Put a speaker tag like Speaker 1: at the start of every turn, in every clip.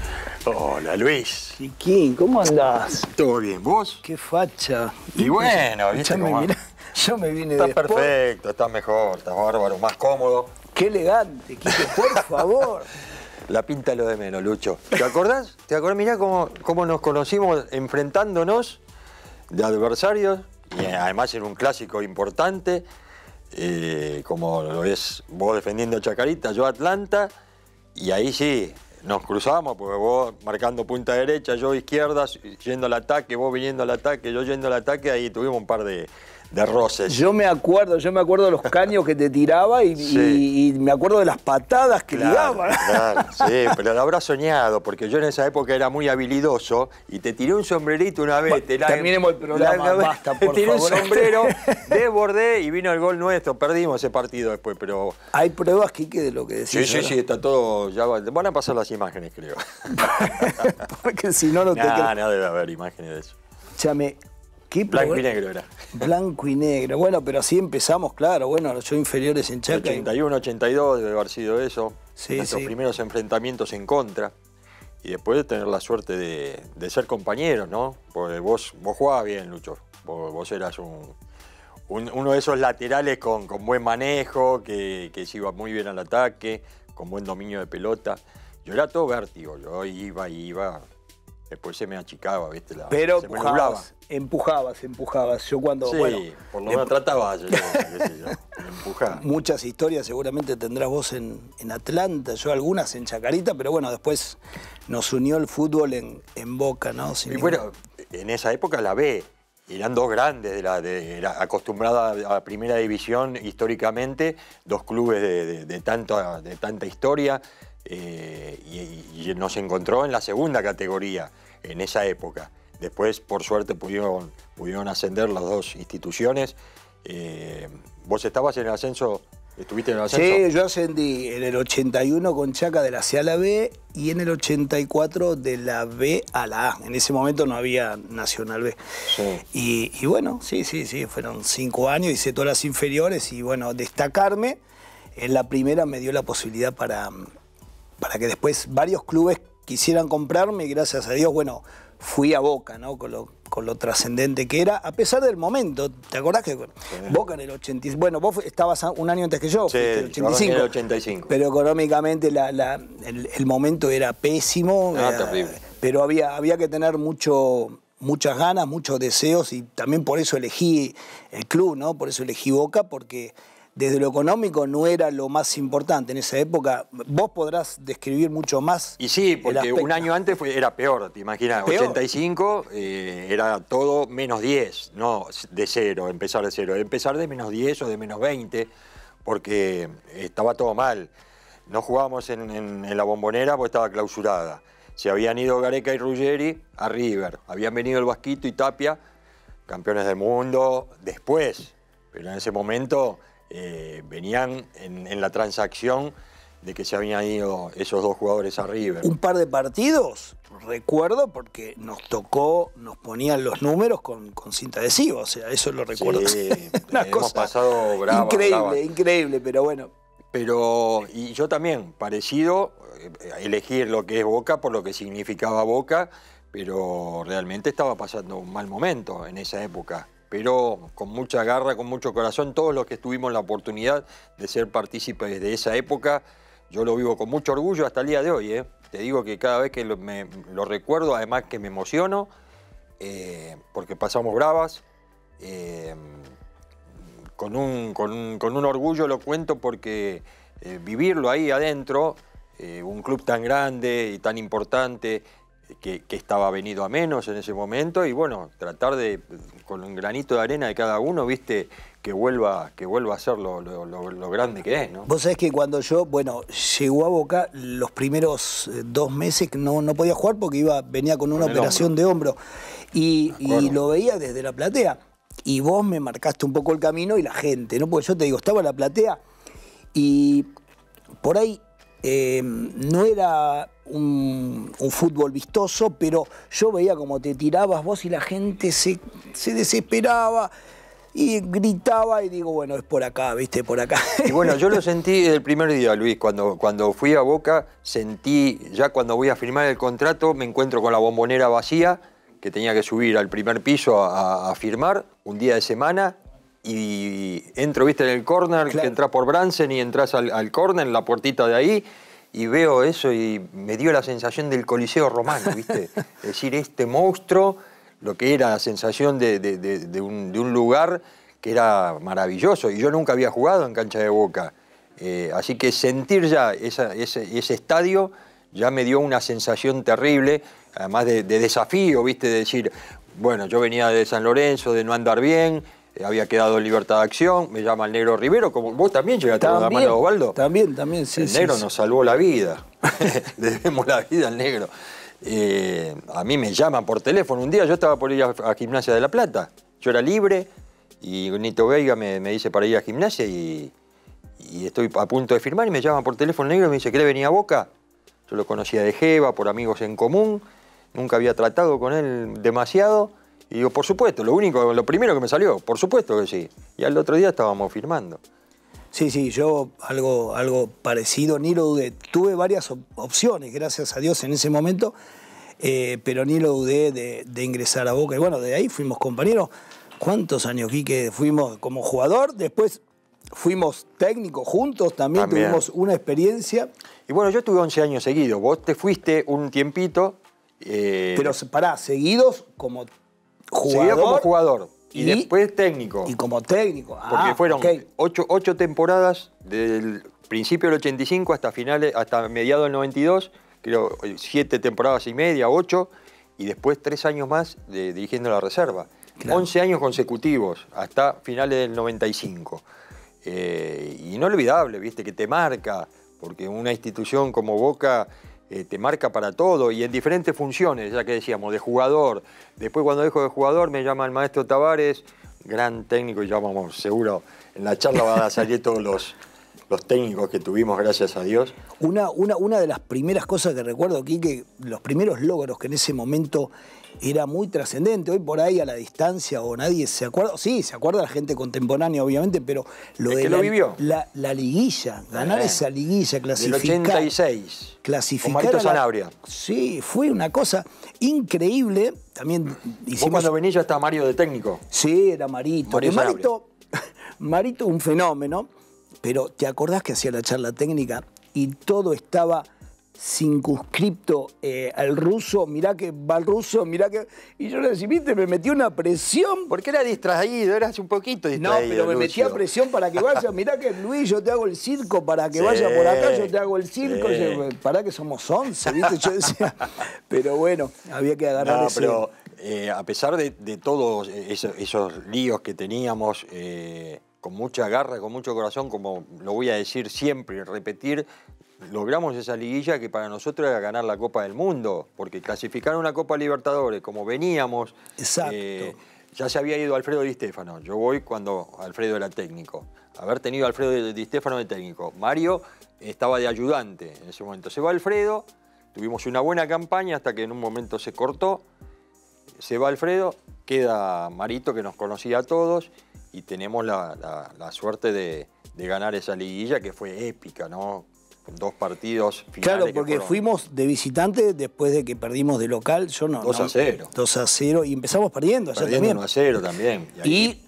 Speaker 1: Hola, Luis. quién? ¿cómo andás? Todo bien, ¿vos? Qué facha. Y bueno, ¿viste yo Me vine, yo me vine perfecto, está mejor, está bárbaro, más cómodo. Qué elegante, Quique, por favor. La pinta lo de menos, Lucho. ¿Te acordás? ¿Te acordás? Mirá cómo, cómo nos conocimos enfrentándonos de adversarios, y además en un clásico importante, eh, como lo es vos defendiendo a Chacarita, yo Atlanta, y ahí sí, nos cruzamos, porque vos marcando punta derecha, yo izquierda, yendo al ataque, vos viniendo al ataque, yo yendo al ataque, ahí tuvimos un par de, de roces.
Speaker 2: Yo me acuerdo, yo me acuerdo de los caños que te tiraba
Speaker 1: y,
Speaker 2: me acuerdo de las patadas que le daba. Claro, sí,
Speaker 1: pero lo habrá soñado, porque yo en esa época era muy habilidoso y te tiré un sombrerito una vez. terminemos el programa, basta, por Te tiré un sombrero, desbordé y vino el gol nuestro. Perdimos ese partido después, pero... Hay pruebas, Quique, de lo que decís. Sí, sí, sí, está todo... Ya van a pasar las imágenes, creo.
Speaker 2: porque si no, no te... No, nada
Speaker 1: debe haber imágenes de eso.
Speaker 2: Chame, blanco y negro
Speaker 1: era. Blanco y negro. Bueno, pero así empezamos, claro. Bueno, yo inferiores en Chaca. 81, 82 debe haber sido eso. Sí, Nuestros primeros enfrentamientos en contra. Y después de tener la suerte de, ser compañeros, ¿no? Porque vos, vos jugabas bien, Lucho. Vos, eras un, uno de esos laterales con, buen manejo, que, que se iba muy bien al ataque, con buen dominio de pelota. Yo era todo vértigo. Yo iba, iba Después se me achicaba, ¿viste? Pero
Speaker 2: empujabas, empujabas, Yo cuando. Sí, por lo em- menos
Speaker 1: trataba yo,
Speaker 2: Muchas historias seguramente tendrás vos en, Atlanta, yo algunas en Chacarita, pero bueno, después nos unió el fútbol en, en Boca, ¿no? y bueno,
Speaker 1: en esa época la B, eran dos grandes, de la, de, acostumbrada a la primera división históricamente, dos clubes de, de tanta historia. Eh, y, nos encontró en la segunda categoría en esa época. Después, por suerte, pudieron, pudieron ascender las dos instituciones. Eh, ¿Vos estabas en el ascenso? ¿Estuviste en el ascenso? Sí,
Speaker 2: yo ascendí en el
Speaker 1: 81
Speaker 2: con Chaca de la C a la B y en el 84 de la B a la A. En ese momento no había Nacional B. Y, y bueno, sí, sí, sí, fueron cinco años, hice todas las inferiores y bueno, destacarme en la primera me dio la posibilidad para para que después varios clubes quisieran comprarme y gracias a Dios, bueno, fui a Boca, ¿no? Con lo, con lo trascendente que era, a pesar del momento. ¿Te acordás que Boca en el 85? Bueno, vos estabas un año antes que yo, el 85. En el
Speaker 1: 85.
Speaker 2: Pero económicamente el, momento era pésimo. Ah, terrible. Pero había, había que tener mucho, muchas ganas, muchos deseos y también por eso elegí el club, ¿no? Por eso elegí Boca, porque desde lo económico no era lo más importante en esa época. Vos podrás describir mucho más.
Speaker 1: Y sí, porque un año antes era peor, te imaginas. 85 eh, era todo menos 10, no de cero, empezar de cero, empezar de menos 10 o de menos 20, porque estaba todo mal. No jugábamos en, la bombonera porque estaba clausurada. Se habían ido Gareca y Ruggeri a River, habían venido el Vasquito y Tapia, campeones del mundo, después. Pero en ese momento eh, venían en, la transacción de que se habían ido esos dos jugadores a River. Un par de
Speaker 2: partidos, recuerdo,
Speaker 1: porque nos tocó, nos ponían los números con, cinta
Speaker 2: adhesiva, o sea, eso lo recuerdo. Eh, sí, hemos pasado Increíble,
Speaker 1: increíble, pero bueno. Pero, y yo también, parecido, eh, elegir lo que es Boca por lo que significaba Boca, pero realmente estaba pasando un mal momento en esa época pero con mucha garra, con mucho corazón, todos los que tuvimos la oportunidad de ser partícipes de esa época, yo lo vivo con mucho orgullo hasta el día de hoy. ¿eh? Te digo que cada vez que lo, recuerdo, además que me emociono, eh, porque pasamos bravas, eh, con, un, con, un, orgullo lo cuento porque vivirlo ahí adentro, un club tan grande y tan importante, que, estaba venido a menos en ese momento y bueno, tratar de, con un granito de arena de cada uno, viste, que vuelva, que vuelva a ser lo, grande que es,
Speaker 2: Vos sabés que cuando yo, bueno, llegó a Boca los primeros eh, dos meses no, no podía jugar porque iba, venía con una operación de hombro y, lo veía desde la platea y vos me marcaste un poco el camino y la gente, ¿no? Porque yo te digo, estaba en la platea y por ahí eh, no era un, fútbol vistoso, pero yo veía como te tirabas vos y la gente se, desesperaba y gritaba y digo, bueno, es por acá, viste, por acá. Y bueno, yo lo
Speaker 1: sentí el primer día, Luis, cuando, cuando fui a Boca, sentí, ya cuando voy a firmar el contrato, me encuentro con la bombonera vacía, que tenía que subir al primer piso a firmar, un día de semana, y entro, viste, en el corner, entras por Bransen y entras al, al corner, en la puertita de ahí, y veo eso y me dio la sensación del Coliseo romano, viste. es decir, este monstruo, lo que era la sensación de, un, lugar que era maravilloso, y yo nunca había jugado en cancha de boca. Eh, así que sentir ya ese, estadio ya me dio una sensación terrible, además de, de, desafío, ¿viste? decir, bueno, yo venía de San Lorenzo, de no andar bien, eh, había quedado en libertad de acción, me llama el negro Rivero, como vos también llegaste también, a la mano de
Speaker 2: Osvaldo. También, también, sí. El negro nos
Speaker 1: salvó la vida, debemos la vida al negro. Eh, a mí me llaman por teléfono, un día yo estaba por ir a, Gimnasia de La Plata, yo era libre y Nito Veiga me, dice para ir a Gimnasia y, estoy a punto de firmar y me llaman por teléfono el negro y me dice, que le venía a Boca? Yo lo conocía de Jeva, por amigos en común, nunca había tratado con él demasiado y digo, por supuesto, lo único, lo primero que me salió, por supuesto que sí. Y al otro día estábamos firmando. Sí, sí, yo
Speaker 2: algo, algo parecido, ni lo dudé. Tuve varias opciones, gracias a Dios, en ese momento, eh, pero ni lo dudé de, ingresar a Boca. Y bueno, de ahí fuimos compañeros. ¿Cuántos años, que Fuimos como jugador, después fuimos técnicos juntos,
Speaker 1: también, tuvimos una experiencia. Y bueno, yo estuve 11 años seguidos. Vos te fuiste un tiempito. Eh, pero pará, seguidos como jugador. como jugador. Y, después técnico. Y como técnico. Ah, porque fueron ocho, ocho, temporadas del principio del 85 hasta finales, hasta mediados del 92, creo siete temporadas y media, ocho, y después tres años más dirigiendo la reserva. Once años consecutivos, hasta finales del 95. Eh, olvidable viste, que te marca, porque una institución como Boca eh, te marca para todo y en diferentes funciones, ya que decíamos, de jugador. Después cuando dejo de jugador me llama el maestro Tavares, gran técnico, y ya vamos, seguro en la charla van a salir todos los, los técnicos que tuvimos, gracias a Dios.
Speaker 2: Una, una, una de las primeras cosas que recuerdo aquí, que los primeros logros que en ese momento era muy trascendente, hoy por ahí a la distancia o nadie se acuerda, sí, se acuerda la gente contemporánea obviamente, pero lo de la, vivió. La, liguilla, ganar eh, esa liguilla, clasificada el
Speaker 1: 86.
Speaker 2: Clasificada. Marito Sanabria. Sí, fue una cosa increíble. También hicimos... Vos cuando venís ya estaba Mario de técnico. Sí, era Marito. Marito, Marito un fenómeno pero ¿te acordás que hacía la charla técnica y todo estaba circunscripto eh, al ruso, mirá que va el ruso, mirá que... Y yo le decía, viste, me metí una presión. Porque era
Speaker 1: distraído, eras un poquito distraído. No, pero me metía presión para que vaya,
Speaker 2: mirá que Luis, yo te hago el circo, para que vaya por acá, yo te hago el circo, Pará para que somos 11, viste, yo decía. Pero bueno, había que agarrar no, Pero,
Speaker 1: eh, a pesar de, todos eh, esos, líos que teníamos con mucha garra, con mucho corazón, como lo voy a decir siempre y repetir, logramos esa liguilla que para nosotros era ganar la Copa del Mundo, porque clasificar una Copa Libertadores como veníamos, eh, ya se había ido Alfredo Di Stefano, yo voy cuando Alfredo era técnico, haber tenido Alfredo Di Stefano de técnico, Mario estaba de ayudante en ese momento, se va Alfredo, tuvimos una buena campaña hasta que en un momento se cortó, se va Alfredo, queda Marito que nos conocía a todos y tenemos la, la, suerte de, de, ganar esa liguilla que fue épica, ¿no? Dos partidos finales. Claro, porque
Speaker 2: fuimos de visitante después de que perdimos de local. Yo no. 2 a 0. 2 a 0 y empezamos perdiendo, perdiendo también. 1 a 0 también. Y,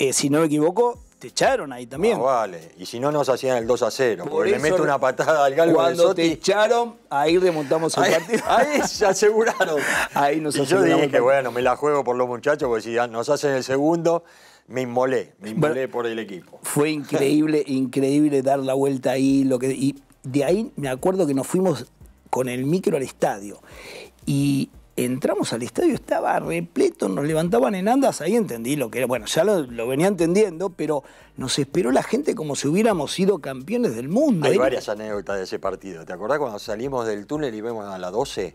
Speaker 2: eh, si no me equivoco, te echaron ahí también. vale. Y si no, nos hacían el 2 a
Speaker 1: 0. porque le meto una patada al galgo Cuando te
Speaker 2: echaron, ahí remontamos el partido.
Speaker 1: Ahí se aseguraron. Ahí nos y Yo dije, bueno, me la juego por los muchachos, porque si nos hacen el segundo, me inmolé. Me inmolé por el equipo. Fue increíble, increíble dar la
Speaker 2: vuelta ahí. Lo que, y de ahí me acuerdo que nos fuimos con el micro al estadio. Y entramos al estadio, estaba repleto, nos levantaban en andas, ahí entendí lo que era, bueno, ya lo, venía entendiendo, pero nos esperó la gente como si hubiéramos sido campeones
Speaker 1: del mundo. Hay varias anécdotas de ese partido, ¿te acordás cuando salimos del túnel y vemos a la 12?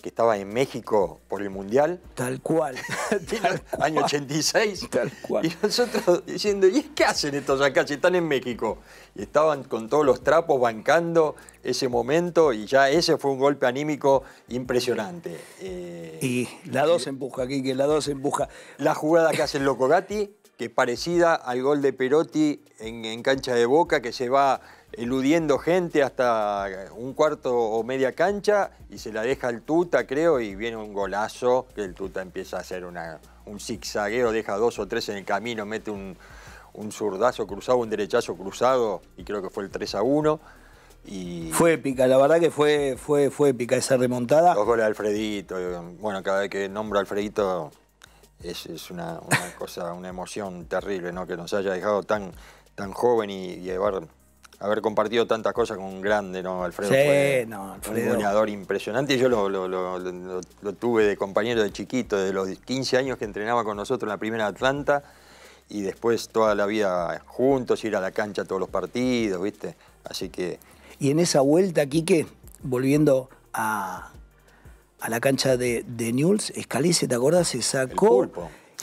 Speaker 1: que estaba en México por el Mundial. Tal cual. Año 86. Tal cual. Y nosotros diciendo, ¿y qué hacen estos acá si están en México? Y estaban con todos los trapos bancando ese momento y ya ese fue un golpe anímico impresionante. Eh, y la dos empuja, aquí que la dos empuja. La jugada que hace el Loco que es parecida al gol de Perotti en, en cancha de Boca, que se va eludiendo gente hasta un cuarto o media cancha y se la deja el Tuta, creo, y viene un golazo que el Tuta empieza a hacer una, un zigzagueo, deja dos o tres en el camino, mete un, un zurdazo cruzado, un derechazo cruzado, y creo que fue el 3 a 1. Fue épica, la verdad que fue, fue, fue épica esa remontada. Los goles de Alfredito, bueno, cada vez que nombro a Alfredito es, una, cosa, una emoción terrible, ¿no? Que nos haya dejado tan, tan joven y llevar haber compartido tantas cosas con un grande, ¿no? Alfredo sí, fue no, un goleador impresionante. Yo lo, tuve de compañero de chiquito, de los 15 años que entrenaba con nosotros en la primera Atlanta y después toda la vida juntos, ir a la cancha todos los partidos, ¿viste? Así que...
Speaker 2: Y en esa vuelta, Quique, volviendo a, la cancha de, de Newell's, escalise ¿te acordás? Se sacó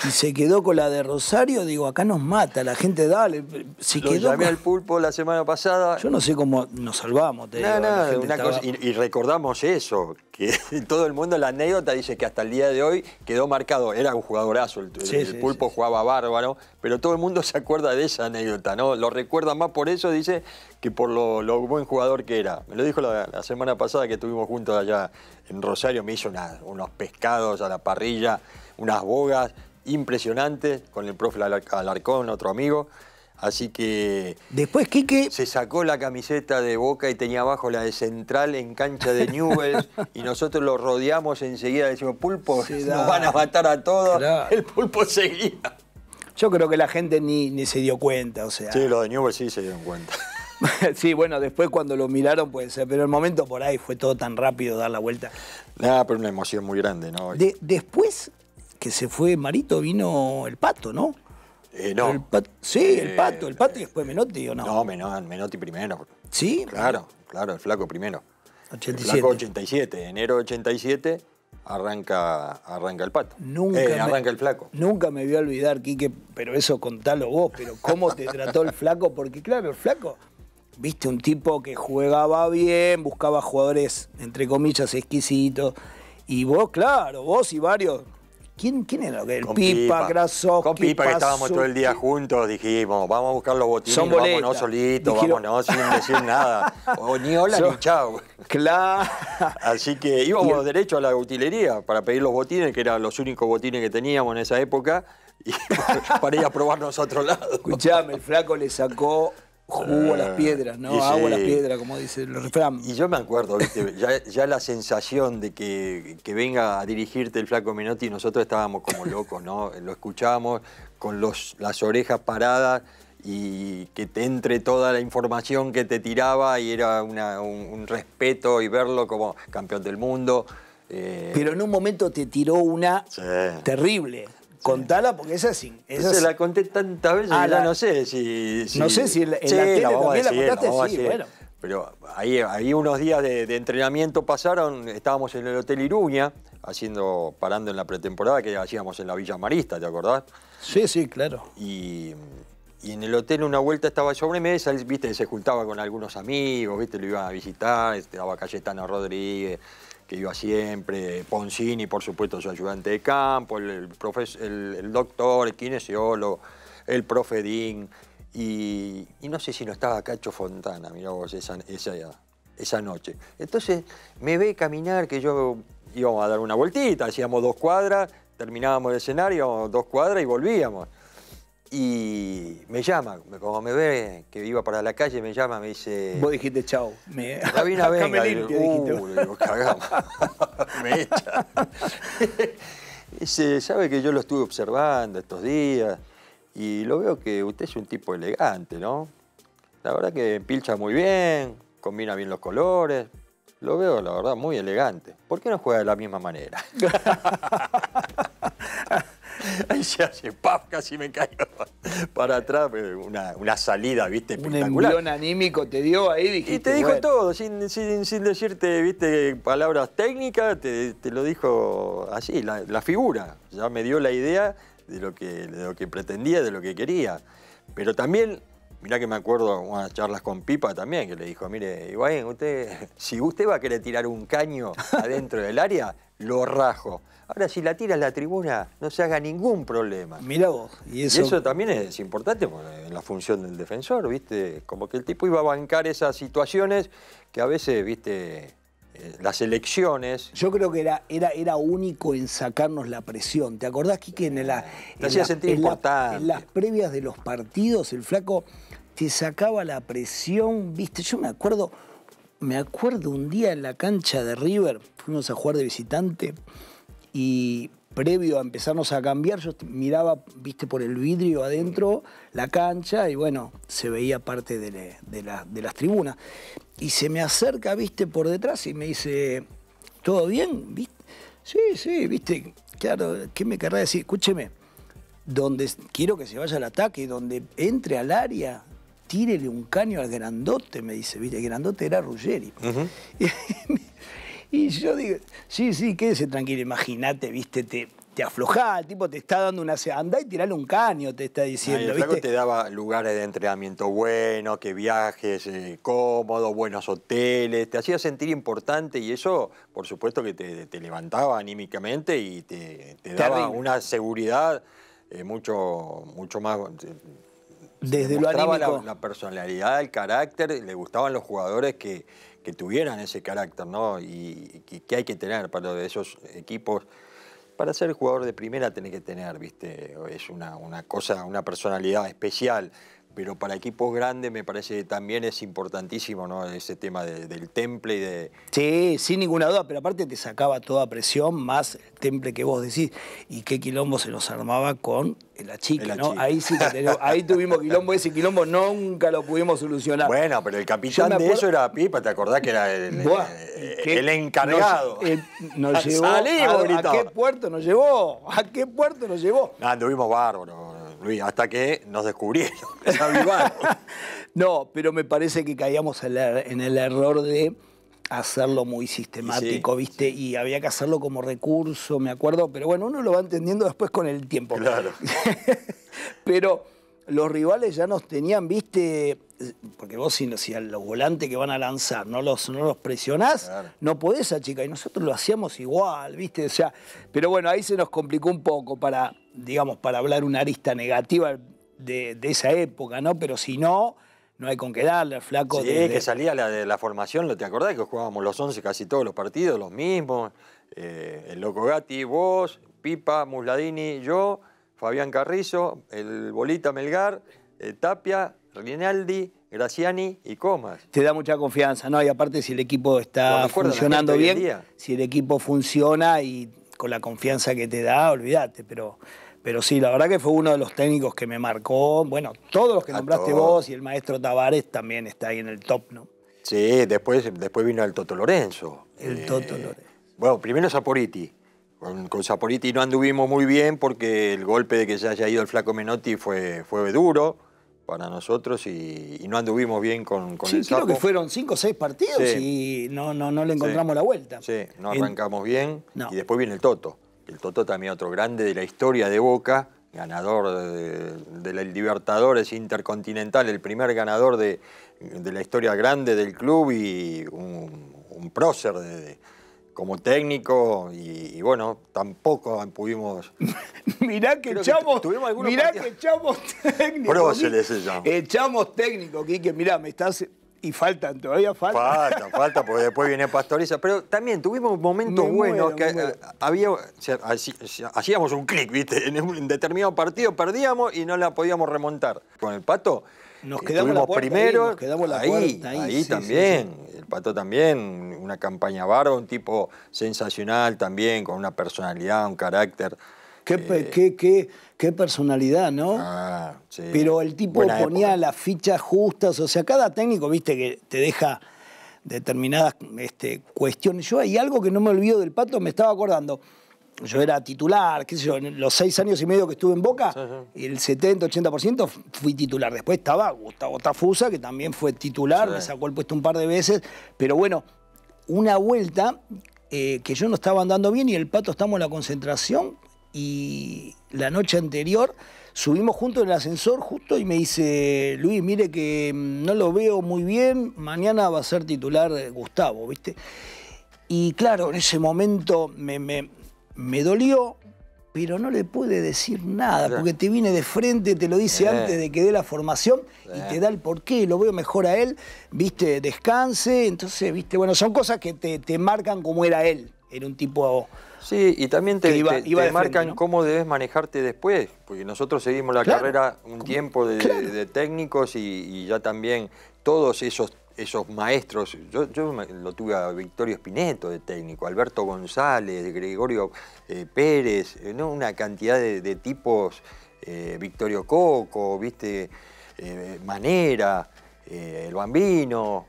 Speaker 2: y se quedó con la de Rosario, digo, acá nos mata, la gente dale. Se quedó llamé con... al
Speaker 1: pulpo la semana pasada. Yo no sé cómo nos salvamos, te y, recordamos eso, que todo el mundo, la anécdota dice que hasta el día de hoy quedó marcado, era un jugadorazo, el, pulpo jugaba bárbaro, pero todo el mundo se acuerda de esa anécdota, ¿no? Lo recuerda más por eso, dice, que por lo, buen jugador que era. Me lo dijo la, semana pasada que estuvimos juntos allá en Rosario, me hizo unos pescados a la parrilla, unas bogas impresionante con el profe Alarcón, otro amigo. Así que... Después, Quique... Se sacó la camiseta de Boca y tenía abajo la de Central en cancha de Newell's y nosotros lo rodeamos enseguida, decimos, pulpo, nos van a matar a todos. El pulpo seguía.
Speaker 2: Yo creo que la gente ni, se dio cuenta, o sea... Sí,
Speaker 1: los de Newell's sí se dieron cuenta.
Speaker 2: sí, bueno, después cuando lo miraron puede ser, pero el momento por ahí fue todo tan rápido dar la vuelta. Nada, pero una emoción muy grande, ¿no? después se fue Marito vino el pato,
Speaker 1: ¿no? Eh, no. sí, el eh, pato, el pato y después eh, Menotti, ¿o no? No, Menotti primero. ¿Sí? Claro, claro, el flaco primero. 87. El flaco 87, enero 87 arranca, arranca el pato. Nunca arranca el flaco.
Speaker 2: Nunca me voy a olvidar, Quique, pero eso contalo vos, pero cómo te trató el flaco, porque claro, el flaco, viste, un tipo que jugaba bien, buscaba jugadores, entre comillas, exquisitos, y vos, claro, vos y varios ¿Quién, quién era? que con Pipa, Grasso. Pipa, que estábamos todo el
Speaker 1: día juntos, dijimos, vamos a buscar los botines, vámonos solitos, vámonos sin decir nada. O oh, ni chao. Claro. Así que íbamos derecho a la utilería para pedir los botines, que eran los únicos botines que teníamos en esa época, para ir a probarnos a otro lado. Escuchame, el flaco le sacó jugo a las ah, piedras, ¿no? Agua a las piedras, como dice el refrán. Y, yo me acuerdo, ya, la sensación de que, venga a dirigirte el flaco Menotti, nosotros estábamos como locos, ¿no? Lo escuchábamos con los, las orejas paradas y que te entre toda la información que te tiraba y era un, respeto y verlo como campeón del mundo. Eh. Pero
Speaker 2: en un momento te tiró una
Speaker 1: terrible. Contala porque
Speaker 2: esa sí. Se la
Speaker 1: conté tantas veces ya ah, no sé si, No sé si en la, contaste, bueno. Pero ahí, ahí unos días de, entrenamiento pasaron, estábamos en el Hotel Iruña, haciendo, parando en la pretemporada que hacíamos en la Villa Marista, ¿te acordás? Sí, sí, claro. Y, en el hotel una vuelta estaba sobre mesa, viste, se juntaba con algunos amigos, viste, lo iban a visitar, estaba Cayetano Rodríguez, que iba siempre, Poncini, por supuesto, su ayudante de campo, el, el, doctor, el kinesiólogo, el profe Dean, y, no sé si no estaba Cacho Fontana, mirá vos, esa, esa, esa noche. Entonces me ve caminar, que yo íbamos a dar una vueltita, hacíamos dos cuadras, terminábamos el escenario, íbamos dos cuadras y volvíamos. Y me llama, como me ve que iba para la calle, me llama, me dice... Vos dijiste chao Me... Rabina, venga. Me me echa. dice, sabe que yo lo estuve observando estos días y lo veo que usted es un tipo elegante, ¿no? La verdad que empilcha muy bien, combina bien los colores. Lo veo, la verdad, muy elegante. ¿Por qué no juega de la misma manera? Ahí se hace, ¡paf! Casi me caigo para atrás. Una, salida, ¿viste? Espectacular. Un anímico te dio ahí, Y te dijo todo, sin, decirte, ¿viste? Palabras técnicas, te, lo dijo así, la, figura. Ya me dio la idea de lo, que, de lo que pretendía, de lo que quería. Pero también Mirá que me acuerdo unas charlas con Pipa también, que le dijo, mire, Igual, usted, si usted va a querer tirar un caño adentro del área, lo rajo. Ahora, si la tiras la tribuna, no se haga ningún problema. Mira vos. Y eso... también es importante en la función del defensor, ¿viste? Como que el tipo iba a bancar esas situaciones que a veces, ¿viste? Eh, las elecciones. Yo creo que era,
Speaker 2: era, era único en sacarnos la presión. ¿Te acordás, Quique? En, la, en las previas de los partidos, el flaco te sacaba la presión, ¿viste? Yo me acuerdo, me acuerdo un día en la cancha de River, fuimos a jugar de visitante y previo a empezarnos a cambiar, yo miraba, viste, por el vidrio adentro, la cancha, y bueno, se veía parte de, las tribunas. Y se me acerca, viste, por detrás y me dice, ¿todo bien? ¿Viste? Sí, sí, viste, claro, ¿qué me querrá decir? Escúcheme, donde quiero que se vaya al ataque, donde entre al área, tírele un caño al grandote, me dice, viste, el grandote era Ruggeri. Y yo digo, sí, sí,
Speaker 1: quédese tranquilo, imagínate, viste, te, te el
Speaker 2: tipo te está dando una... Andá y tirale un caño, te está diciendo. ¿viste?
Speaker 1: te daba lugares de entrenamiento buenos, que viajes eh, cómodos, buenos hoteles, te hacía sentir importante y eso, por supuesto, que te, te levantaba anímicamente y te, daba una seguridad eh, mucho, mucho más... Eh, Desde lo anímico. La, la personalidad, el carácter, le gustaban los jugadores que que tuvieran ese carácter, ¿no? Y, que hay que tener para esos equipos. Para ser jugador de primera tenés que tener, ¿viste? Es una, una cosa, una personalidad especial pero para equipos grandes me parece que también es importantísimo ¿no? ese tema del temple y de...
Speaker 2: Sí, sin ninguna duda, pero aparte te sacaba toda presión, más temple que vos decís, y qué quilombo se nos armaba con la chica,
Speaker 1: ¿no? Ahí sí ahí tuvimos quilombo, ese quilombo nunca lo pudimos solucionar. Bueno, pero el capitán de eso era Pipa, ¿te acordás que era el,
Speaker 2: encargado? a, qué puerto nos llevó?
Speaker 1: ¿A qué puerto nos llevó? Ah, anduvimos bárbaros hasta que nos descubrieron, no, pero me parece que caíamos
Speaker 2: en el error de hacerlo muy sistemático, ¿viste? Y había que hacerlo como recurso, me acuerdo, pero bueno, uno lo va entendiendo después con el tiempo. Claro. pero los rivales ya nos tenían, viste, porque vos si, los volantes que van a lanzar no los, no los presionás, no podés a chica. Y nosotros lo hacíamos igual, viste, o sea, pero bueno, ahí se nos complicó un poco para, digamos, para hablar una arista negativa de, esa época, ¿no? Pero si no, no hay con qué darle al flaco. Sí, que
Speaker 1: salía la de la formación, ¿te acordás que jugábamos los 11 casi todos los partidos, los mismos? Eh, el Loco vos, Pipa, Musladini, yo Fabián Carrizo, el Bolita Melgar, Tapia, Rinaldi, Graciani y Comas.
Speaker 2: Te da mucha confianza, ¿no? Y aparte si el equipo está funcionando bien, si el equipo funciona y con la confianza que te da, olvídate, pero... Pero sí, la verdad que fue uno de los técnicos que me marcó. Bueno, todos los que nombraste vos y el maestro Tavares también está ahí en el top, ¿no?
Speaker 1: Sí, después, después vino el Toto Lorenzo. El Toto eh, Lorenzo. Bueno, primero Saporiti con, con no anduvimos muy bien porque el golpe de que se haya ido el flaco Menotti fue, fue duro para nosotros y, no anduvimos bien con, con sí, creo que
Speaker 2: fueron cinco o seis partidos y no, no, no le encontramos la vuelta.
Speaker 1: Sí, no arrancamos bien y después viene el Toto. El Toto también otro grande de la historia de Boca, ganador del de, Libertadores Intercontinental, el primer ganador de, la historia grande del club y un, un prócer de como técnico y, bueno, tampoco pudimos. mirá que echamos. Que mirá que echamos técnico. echamos. Echamos técnico, Quique, mirá, me estás. Y faltan, todavía faltan. Falta, falta, porque después viene Pastoriza. Pero también tuvimos momentos buenos que eh, había. hacíamos un clic, ¿viste? En un determinado partido perdíamos y no la podíamos remontar. Con el pato eh, nos quedamos la ahí, quedamos la ahí, ahí, también. El Pato también, una campaña barba, un tipo sensacional también, con una personalidad, un carácter.
Speaker 2: Qué, eh, qué, personalidad, ¿no?
Speaker 1: Ah, Pero el tipo ponía
Speaker 2: las fichas justas, o sea, cada técnico, viste, que te deja determinadas este, cuestiones. Yo hay algo que no me olvido del Pato, me estaba acordando yo era titular, qué sé yo, en los seis años y medio que estuve en Boca, el 70, 80% fui titular. Después estaba Gustavo Tafusa, que también fue titular, me sacó el puesto un par de veces, pero bueno, una vuelta eh, que yo no estaba andando bien y el pato estamos en la concentración y la noche anterior subimos juntos en el ascensor justo y me dice, Luis, mire que mm, no lo veo muy bien, mañana va a ser titular eh, Gustavo, ¿viste? Y claro, en ese momento me me dolió, pero no le pude decir nada, porque te viene de frente, te lo dice eh. antes de que dé la formación y eh. te da el porqué, lo veo mejor a él, viste, descanse, entonces, viste, bueno, son cosas que te, te marcan como era él,
Speaker 1: era un tipo... Sí, y también te, marcan cómo debes manejarte después, porque nosotros seguimos la carrera un tiempo de, técnicos y, y ya también todos esos esos maestros, yo, lo tuve a Victorio Espineto de técnico, Alberto González, Gregorio eh, Pérez, eh, ¿no? una cantidad de, tipos, eh, Victorio Coco, viste, Manera, el Bambino,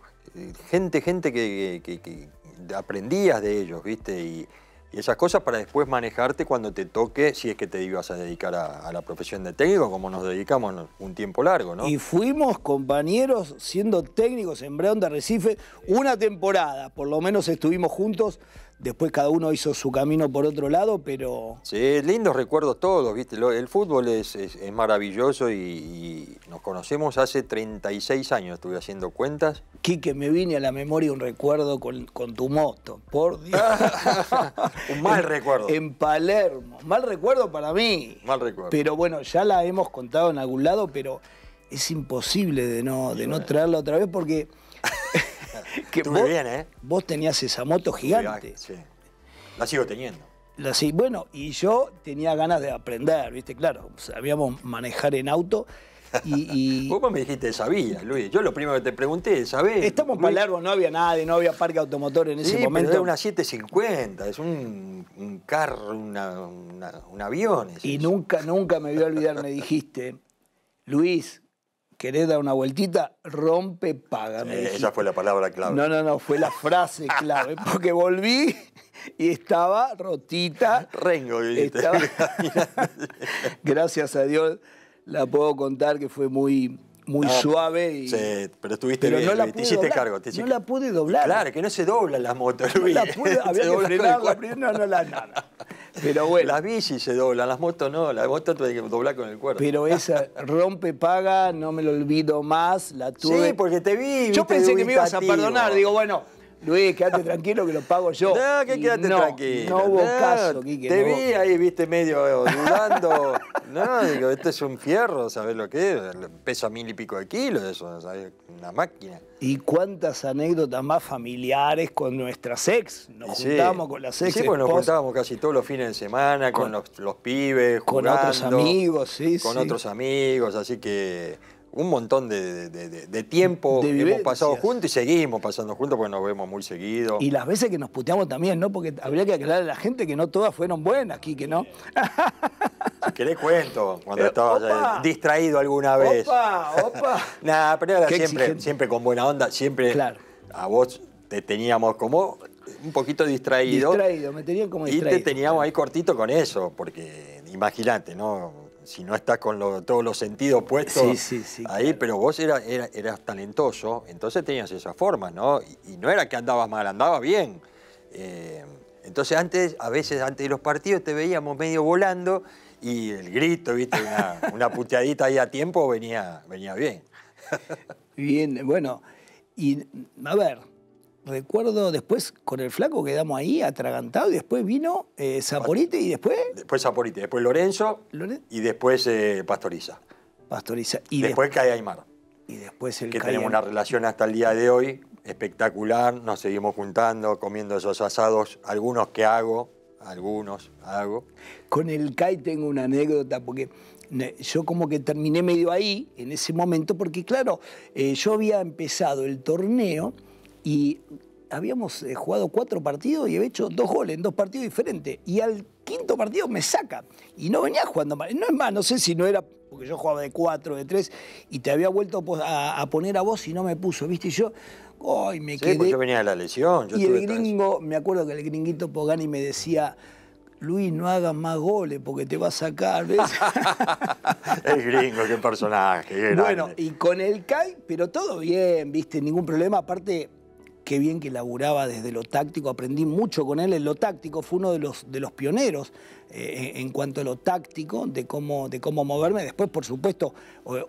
Speaker 1: gente, gente que, aprendías de ellos, viste, y esas cosas para después manejarte cuando te toque, si es que te ibas a dedicar a, la profesión de técnico, como nos dedicamos un tiempo largo, ¿no? Y
Speaker 2: fuimos compañeros siendo técnicos en Brown de Recife una temporada, por lo menos estuvimos juntos Después cada uno hizo su camino por otro lado, pero...
Speaker 1: Sí, lindos recuerdos todos, ¿viste? El fútbol es, maravilloso y, nos conocemos hace 36 años, estuve haciendo cuentas. Quique, me vine a la memoria un recuerdo con, tu moto, por Dios. un
Speaker 2: mal recuerdo. En Palermo, mal recuerdo para mí. Mal recuerdo. Pero bueno, ya la hemos contado en algún lado, pero es imposible de no, de no traerla otra vez porque...
Speaker 1: que vos, bien,
Speaker 2: ¿eh? Vos tenías esa moto gigante.
Speaker 1: Sí, la sigo teniendo.
Speaker 2: La, bueno, y yo tenía ganas de aprender, ¿viste? Claro, sabíamos manejar en auto. Y, y... ¿Cómo me dijiste, sabía, Luis? Yo lo primero que te pregunté, ¿sabés? Estamos para el árbol, no había nadie, no había parque automotor en ese momento. Pero era una
Speaker 1: 750, es un, carro, un avión. y nunca, nunca me voy a olvidar, me dijiste,
Speaker 2: Luis, querés dar una vueltita, rompe, págame. Eh, esa
Speaker 1: fue la palabra clave. No,
Speaker 2: no, no, fue la frase clave, porque volví y estaba rotita. Rengo, Gracias a Dios la puedo contar que fue muy, muy ah, suave. Y... Sí, pero estuviste bien, no la te hiciste cargo. Te
Speaker 1: No la pude doblar. Claro, que no se dobla la moto. No la pude, había que doblar no, no, la nada. Pero bueno. Las bicis se doblan, las motos no, las motos te que doblar con el cuerpo. Pero
Speaker 2: esa rompe paga, no me lo olvido más, la tuve. Sí, porque te vi. Yo pensé que me ibas a perdonar, digo, bueno, Luis, quédate tranquilo que lo pago yo. No, que quédate tranquilo. No hubo caso, Quique. Te vi ahí, viste, medio dudando.
Speaker 1: no, digo, esto es un fierro, ¿sabes lo que es? Pesa mil y pico de kilos eso, Una máquina.
Speaker 2: Y cuántas anécdotas más familiares con nuestras ex. Nos juntábamos con las ex. Sí, pues nos juntábamos
Speaker 1: casi todos los fines de semana con, los, pibes, jugando, Con otros amigos, sí, Con otros amigos, así que un montón de, tiempo que hemos pasado juntos y seguimos pasando juntos porque nos vemos muy seguido. Y las
Speaker 2: veces que nos puteamos también, ¿no? Porque habría que aclarar a la gente que no todas fueron buenas, aquí que ¿no?
Speaker 1: qué les cuento, cuando estaba distraído alguna vez.
Speaker 2: Opa, opa.
Speaker 1: Nada, pero era siempre, siempre con buena onda, siempre a vos te teníamos como un poquito distraído.
Speaker 2: Distraído, me tenían como distraído. Y te
Speaker 1: teníamos ahí cortito con eso, porque imagínate, ¿no? si no estás con todos los sentidos puestos ahí, pero vos era, eras talentoso, entonces tenías esa forma, ¿no? Y, no era que andabas mal, andabas bien. Eh, entonces antes, a veces antes de los partidos te veíamos medio volando y el grito, ¿viste? Una, puteadita ahí a tiempo venía, venía bien. bien, bueno, y
Speaker 2: a ver, recuerdo después con el flaco quedamos ahí atragantado y después vino
Speaker 1: eh, y después... Después Saporite, después Lorenzo y después eh, Pastoriza. Pastoriza. Y después, después Cae Aymar. Y después el Que tenemos una relación hasta el día de hoy espectacular, nos seguimos juntando, comiendo esos asados, algunos que hago, algunos hago.
Speaker 2: Con el CAI tengo una anécdota, porque yo como que terminé medio ahí, en ese momento, porque claro, eh, yo había empezado el torneo y habíamos eh, jugado cuatro partidos y he hecho dos goles en dos partidos diferentes. Y al quinto partido me saca. Y no venía jugando mal. No es más, no sé si no era porque yo jugaba de cuatro, de tres, y te había vuelto a, poner a vos y no me puso, ¿viste? yo, ay me quedé. yo venía de la
Speaker 1: lesión. y el
Speaker 2: gringo, me acuerdo que el gringuito Pogani me decía. Luis, no hagas más goles porque te va a sacar, ¿ves?
Speaker 1: el gringo, qué personaje. bueno,
Speaker 2: y con el CAI, pero todo bien, ¿viste? Ningún problema. Aparte, qué bien que laburaba desde lo táctico, aprendí mucho con él en lo táctico, fue uno de los, de los pioneros eh, en cuanto a lo táctico, de cómo, de cómo moverme. Después, por supuesto,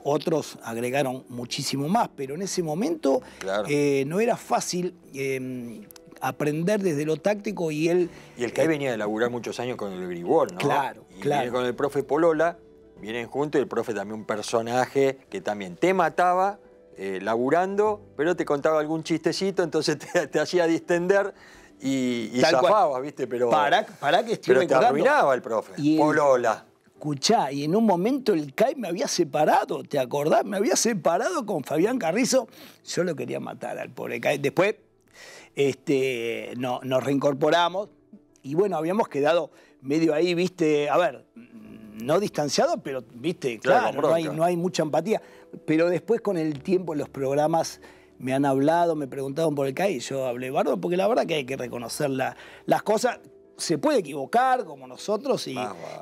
Speaker 2: otros agregaron muchísimo más, pero en ese momento eh, no era fácil eh, aprender desde lo táctico y él...
Speaker 1: Y el que ahí venía de laburar muchos años con el Gribón, ¿no? Claro, claro. con el profe Polola, vienen juntos y el profe también un personaje que también te mataba eh, laburando, pero te contaba algún chistecito, entonces te, hacía distender y, zafabas, ¿viste? Pero, para que te el profe, y Polola.
Speaker 2: Escuchá, y en un momento el CAI me había separado, ¿te acordás? Me había separado con Fabián Carrizo. Yo lo quería matar al pobre CAI. Después este, no, nos reincorporamos y bueno, habíamos quedado medio ahí, viste, a ver, no distanciado, pero viste, claro, no hay mucha empatía. Pero después con el tiempo los programas me han hablado, me preguntaron por el CAI y yo hablé bardo, porque la verdad que hay que reconocer las cosas. Se puede equivocar como nosotros y,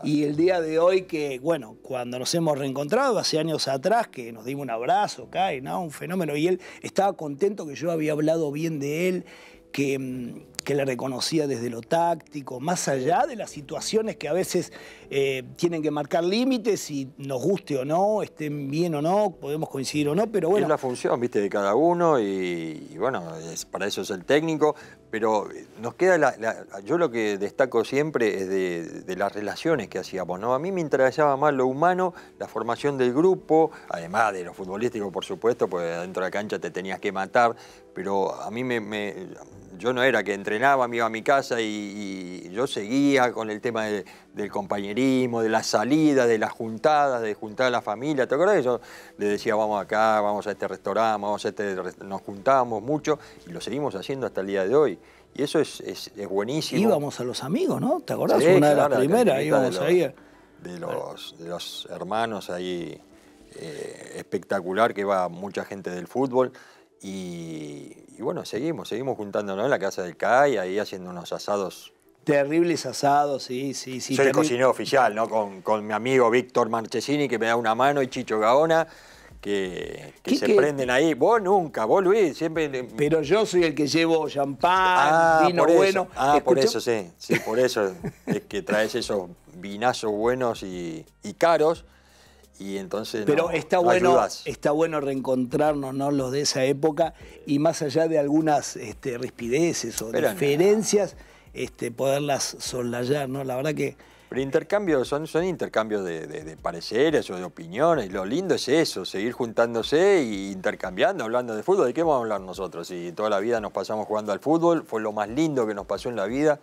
Speaker 2: y, el día de hoy que, bueno, cuando nos hemos reencontrado hace años atrás, que nos dimos un abrazo, CAI, ¿no? un fenómeno, y él estaba contento que yo había hablado bien de él, que, mm, que la reconocía desde lo táctico, más allá de las situaciones que a veces eh, tienen que marcar límites y nos guste o no, estén bien o no, podemos coincidir o no, pero bueno. Es la
Speaker 1: función, viste, de cada uno y, bueno, para eso es el técnico, pero eh, nos queda la, yo lo que destaco siempre es de, las relaciones que hacíamos, ¿no? A mí me interesaba más lo humano, la formación del grupo, además de lo futbolístico, por supuesto, porque adentro de la cancha te tenías que matar, pero a mí me yo no era que entrenaba, me iba a mi casa y, yo seguía con el tema del compañerismo, de la salida, de las juntadas, de juntar a la familia. ¿Te acuerdas? Yo le decía, vamos acá, vamos a este restaurante, vamos a este, nos juntábamos mucho y lo seguimos haciendo hasta el día de hoy. Y eso es, es, buenísimo.
Speaker 2: Íbamos a los amigos, ¿no? ¿Te acordás? Una de las primeras, íbamos
Speaker 1: de los, De los, hermanos ahí, eh, espectacular, que va mucha gente del fútbol. Y y bueno, seguimos, seguimos juntándonos en la casa del CAI, ahí haciendo unos asados
Speaker 2: Terribles asados, sí, sí,
Speaker 1: sí. Soy el cocinero oficial, ¿no? Con, mi amigo Víctor Marchesini, que me da una mano, y Chicho Gaona, que, se prenden ahí. Vos nunca, vos Luis, siempre... Pero yo soy el que llevo champán, ah, vino bueno. Ah, por eso, sí. Sí, por eso es que traes esos vinazos buenos y, y caros y entonces pero está bueno
Speaker 2: está bueno reencontrarnos no los de esa época y más allá de
Speaker 1: algunas este, rispideces o diferencias este, poderlas soslayar no la verdad que pero intercambios son, son intercambios de, pareceres o de opiniones. Lo lindo es eso, seguir juntándose e intercambiando, hablando de fútbol. ¿De qué vamos a hablar nosotros? Si toda la vida nos pasamos jugando al fútbol, fue lo más lindo que nos pasó en la vida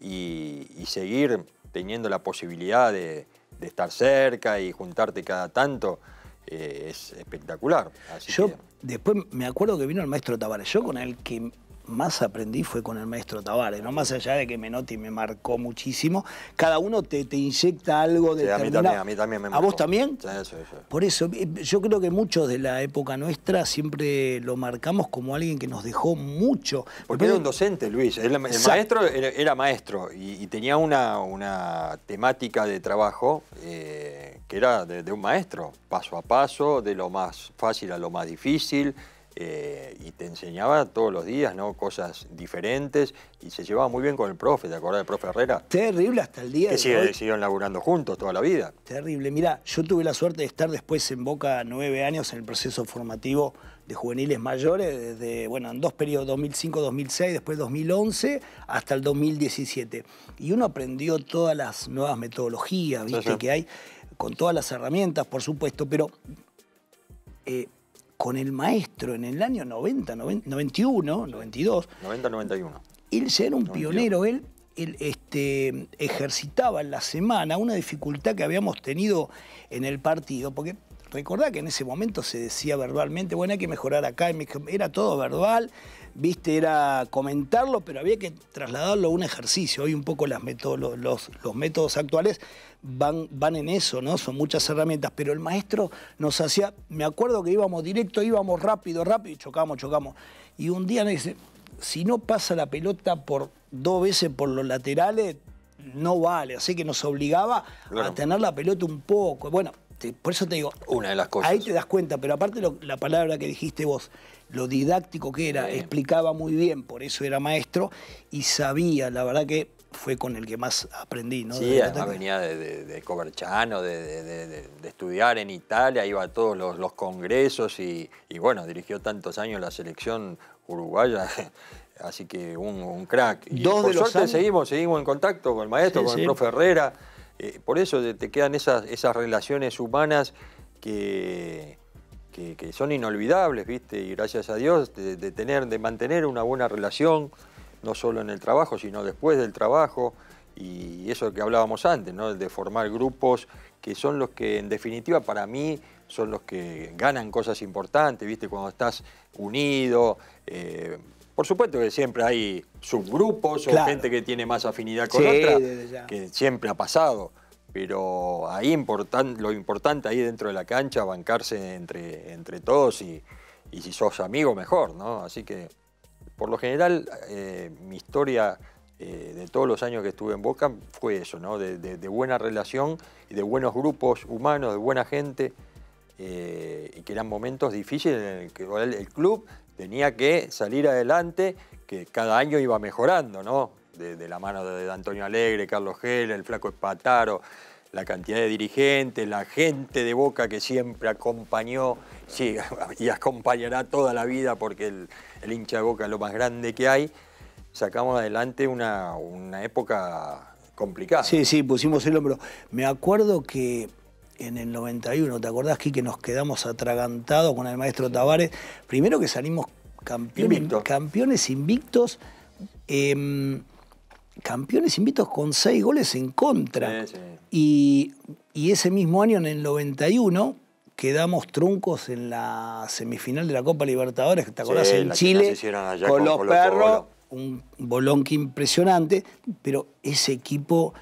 Speaker 1: y seguir teniendo la posibilidad de, de estar cerca y juntarte cada tanto, eh, es espectacular.
Speaker 2: yo después me acuerdo que vino el maestro Tavares, yo con el que más aprendí fue con el maestro Tavares, ¿no? Más allá de que Menotti me marcó muchísimo, cada uno te, inyecta algo de... a también, a también me ¿A vos también? Sí, sí, sí. Por eso, eh, yo creo que muchos de la época nuestra siempre lo marcamos como alguien que nos
Speaker 1: dejó mucho. Porque era un docente, Luis. El, maestro era, maestro y, tenía una, temática de trabajo eh, que era de, de un maestro, paso a paso, de lo más fácil a lo más difícil eh, y te enseñaba todos los días ¿no? cosas diferentes y se llevaba muy bien con el profe, ¿te acordás del profe Herrera? Terrible hasta el día que de hoy. Que siguieron laburando juntos toda la vida.
Speaker 2: Terrible, mira, yo tuve la suerte de estar después en Boca nueve años en el proceso formativo de juveniles mayores, desde, bueno, en dos periodos, 2005-2006, después 2011 hasta el 2017. Y uno aprendió todas las nuevas metodologías, ¿viste? Que hay, con todas las herramientas, por supuesto, pero eh, con el maestro en el año 90, 91, 92.
Speaker 1: 90, 91.
Speaker 2: Él ya era un pionero, él, él este, ejercitaba en la semana una dificultad que habíamos tenido en el partido, porque recordá que en ese momento se decía verbalmente, bueno, hay que mejorar acá, era todo verbal, viste, era comentarlo, pero había que trasladarlo a un ejercicio. Hoy un poco las los, los, métodos actuales van, van en eso, ¿no? Son muchas herramientas, pero el maestro nos hacía, me acuerdo que íbamos directo, íbamos rápido, rápido, y chocamos, chocamos. Y un día me dice, si no pasa la pelota por dos veces por los laterales, no vale. Así que nos obligaba a tener la pelota un poco. Bueno, por eso te digo. Ahí te das cuenta, pero aparte la palabra que dijiste vos, lo didáctico que era, explicaba muy bien, por eso era maestro, y sabía, la verdad que fue con el que más aprendí. ¿no? Sí,
Speaker 1: venía de, de, de estudiar en Italia, iba a todos los, congresos y, bueno, dirigió tantos años la selección uruguaya. Así que un, crack. Y por suerte seguimos, seguimos en contacto con el maestro, con el profe Herrera. Eh, por eso te quedan esas, esas relaciones humanas que, que, son inolvidables, ¿viste? Y gracias a Dios de, tener, de mantener una buena relación, no solo en el trabajo, sino después del trabajo, y eso que hablábamos antes, ¿no? De formar grupos que son los que, en definitiva, para mí, son los que ganan cosas importantes, ¿viste? Cuando estás unido. Eh, por supuesto que siempre hay subgrupos o gente que tiene más afinidad con otra, que siempre ha pasado pero ahí lo importante ahí dentro de la cancha, bancarse entre, entre todos y, si sos amigo mejor, ¿no? Así que por lo general eh, mi historia eh, de todos los años que estuve en Boca fue eso, ¿no? De, buena relación y de buenos grupos humanos, de buena gente, eh, y que eran momentos difíciles en los que el, el club tenía que salir adelante, que cada año iba mejorando, ¿no? de, la mano de, Antonio Alegre, Carlos Gel, el flaco Espataro, la cantidad de dirigentes, la gente de Boca que siempre acompañó sí, y acompañará toda la vida porque el, hincha de Boca es lo más grande que hay, sacamos adelante una, una época complicada. Sí,
Speaker 2: sí, pusimos el hombro. Me acuerdo que en el 91, ¿te acordás, que nos quedamos atragantados con el maestro Tavares? Primero que salimos campeones, invictos. Em, campeones invitados con seis goles en contra. Y, ese mismo año, en el 91, quedamos truncos en la semifinal de la Copa Libertadores, que ¿te acordás? en Chile,
Speaker 1: con, los perros,
Speaker 2: un que impresionante, pero ese equipo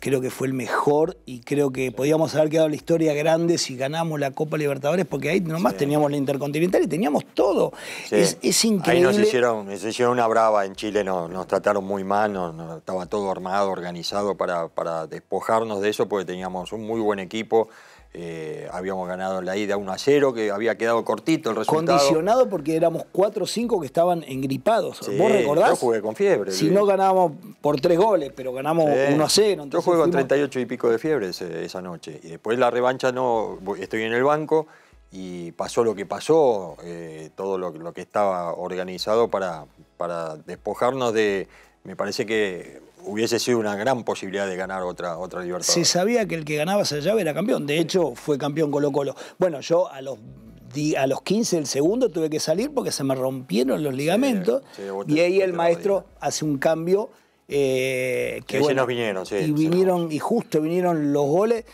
Speaker 2: creo que fue el mejor y creo que podíamos haber quedado en la historia grande si ganamos la Copa Libertadores, porque ahí nomás teníamos la Intercontinental y teníamos todo. Es, increíble. Ahí nos hicieron,
Speaker 1: nos hicieron, una brava en Chile, nos, trataron muy mal, estaba todo armado, organizado para despojarnos de eso, porque teníamos un muy buen equipo. Eh, habíamos ganado la ida 1 a 0, que había quedado cortito el resultado. Condicionado
Speaker 2: porque éramos 4 o 5 que estaban engripados. ¿Vos recordás? Yo jugué con fiebre. Si no ganábamos por 3 goles, pero ganamos 1 a 0. Yo jugué con
Speaker 1: 38 y pico de fiebre esa noche. Y después la revancha no. Estoy en el banco y pasó lo que pasó, eh, todo lo, que estaba organizado para, para despojarnos de. Me parece que hubiese sido una gran posibilidad de ganar otra, otra Se
Speaker 2: sabía que el que ganaba esa llave era campeón. De hecho, fue campeón Colo Colo. Bueno, yo a los, a los 15 del segundo tuve que salir porque se me rompieron los ligamentos. y ahí el maestro hace un cambio. Eh, que, nos
Speaker 1: vinieron, sí. Y
Speaker 2: vinieron, y justo vinieron los goles.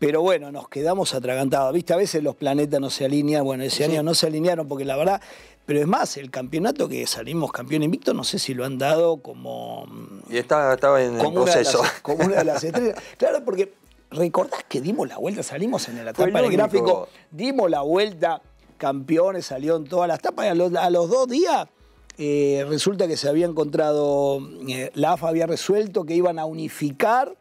Speaker 2: Pero bueno, nos quedamos atragantados. Viste, a veces los planetas no se alinean. Bueno, ese año no se alinearon porque la verdad pero es más, el campeonato que salimos campeón invicto, no sé si lo han dado como.
Speaker 1: Mm, y estaba, estaba en el proceso. como una de las
Speaker 2: estrellas. Claro, porque recordás que dimos la vuelta, salimos en el etapa del gráfico, dimos la vuelta, campeones, salió en todas las tapas. a los, dos días eh, resulta que se había encontrado, eh, la AFA había resuelto que iban a unificar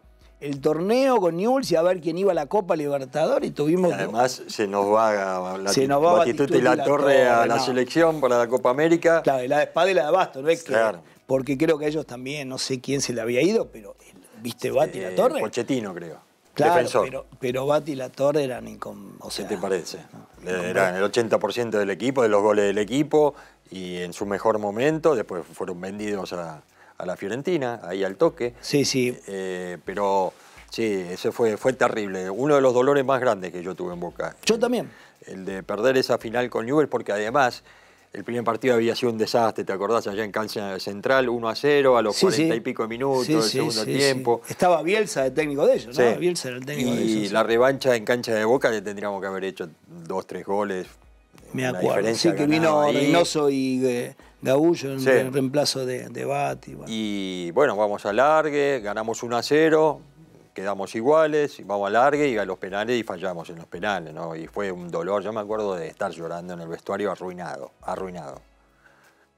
Speaker 2: el torneo con Newell's y a ver quién iba a la Copa Libertadores. Y tuvimos
Speaker 1: además se nos va la y la, Torre, a la selección para la Copa América. Claro, y la
Speaker 2: espada y la de Basto, ¿no claro. porque creo que ellos también, no sé quién se le había ido, pero viste Bati y la Torre.
Speaker 1: Pochettino, creo.
Speaker 2: Claro, Pero, pero Bati y la Torre eran incom...
Speaker 1: ¿Qué te parece? Eh, eran el 80% del equipo, de los goles del equipo, y en su mejor momento, después fueron vendidos a, a la Fiorentina, ahí al toque. Sí, sí. Eh, pero sí, eso fue, fue terrible. Uno de los dolores más grandes que yo tuve en Boca. Yo también. El de perder esa final con Newell, porque además el primer partido había sido un desastre, ¿te acordás? Allá en cancha central, 1 a 0, a los 40 y pico de minutos del segundo tiempo.
Speaker 2: Estaba Bielsa, el técnico de ellos, ¿no? Bielsa era el técnico y la
Speaker 1: revancha en cancha de Boca le tendríamos que haber hecho dos, tres goles. Me acuerdo, sí, que vino Reynoso
Speaker 2: y... Eh, Gaullo en el reemplazo de, de Bati.
Speaker 1: Y bueno, vamos a largue, ganamos 1 a 0, quedamos iguales, vamos a largue y a los penales y fallamos en los penales, ¿no? Y fue un dolor, yo me acuerdo de estar llorando en el vestuario arruinado, arruinado.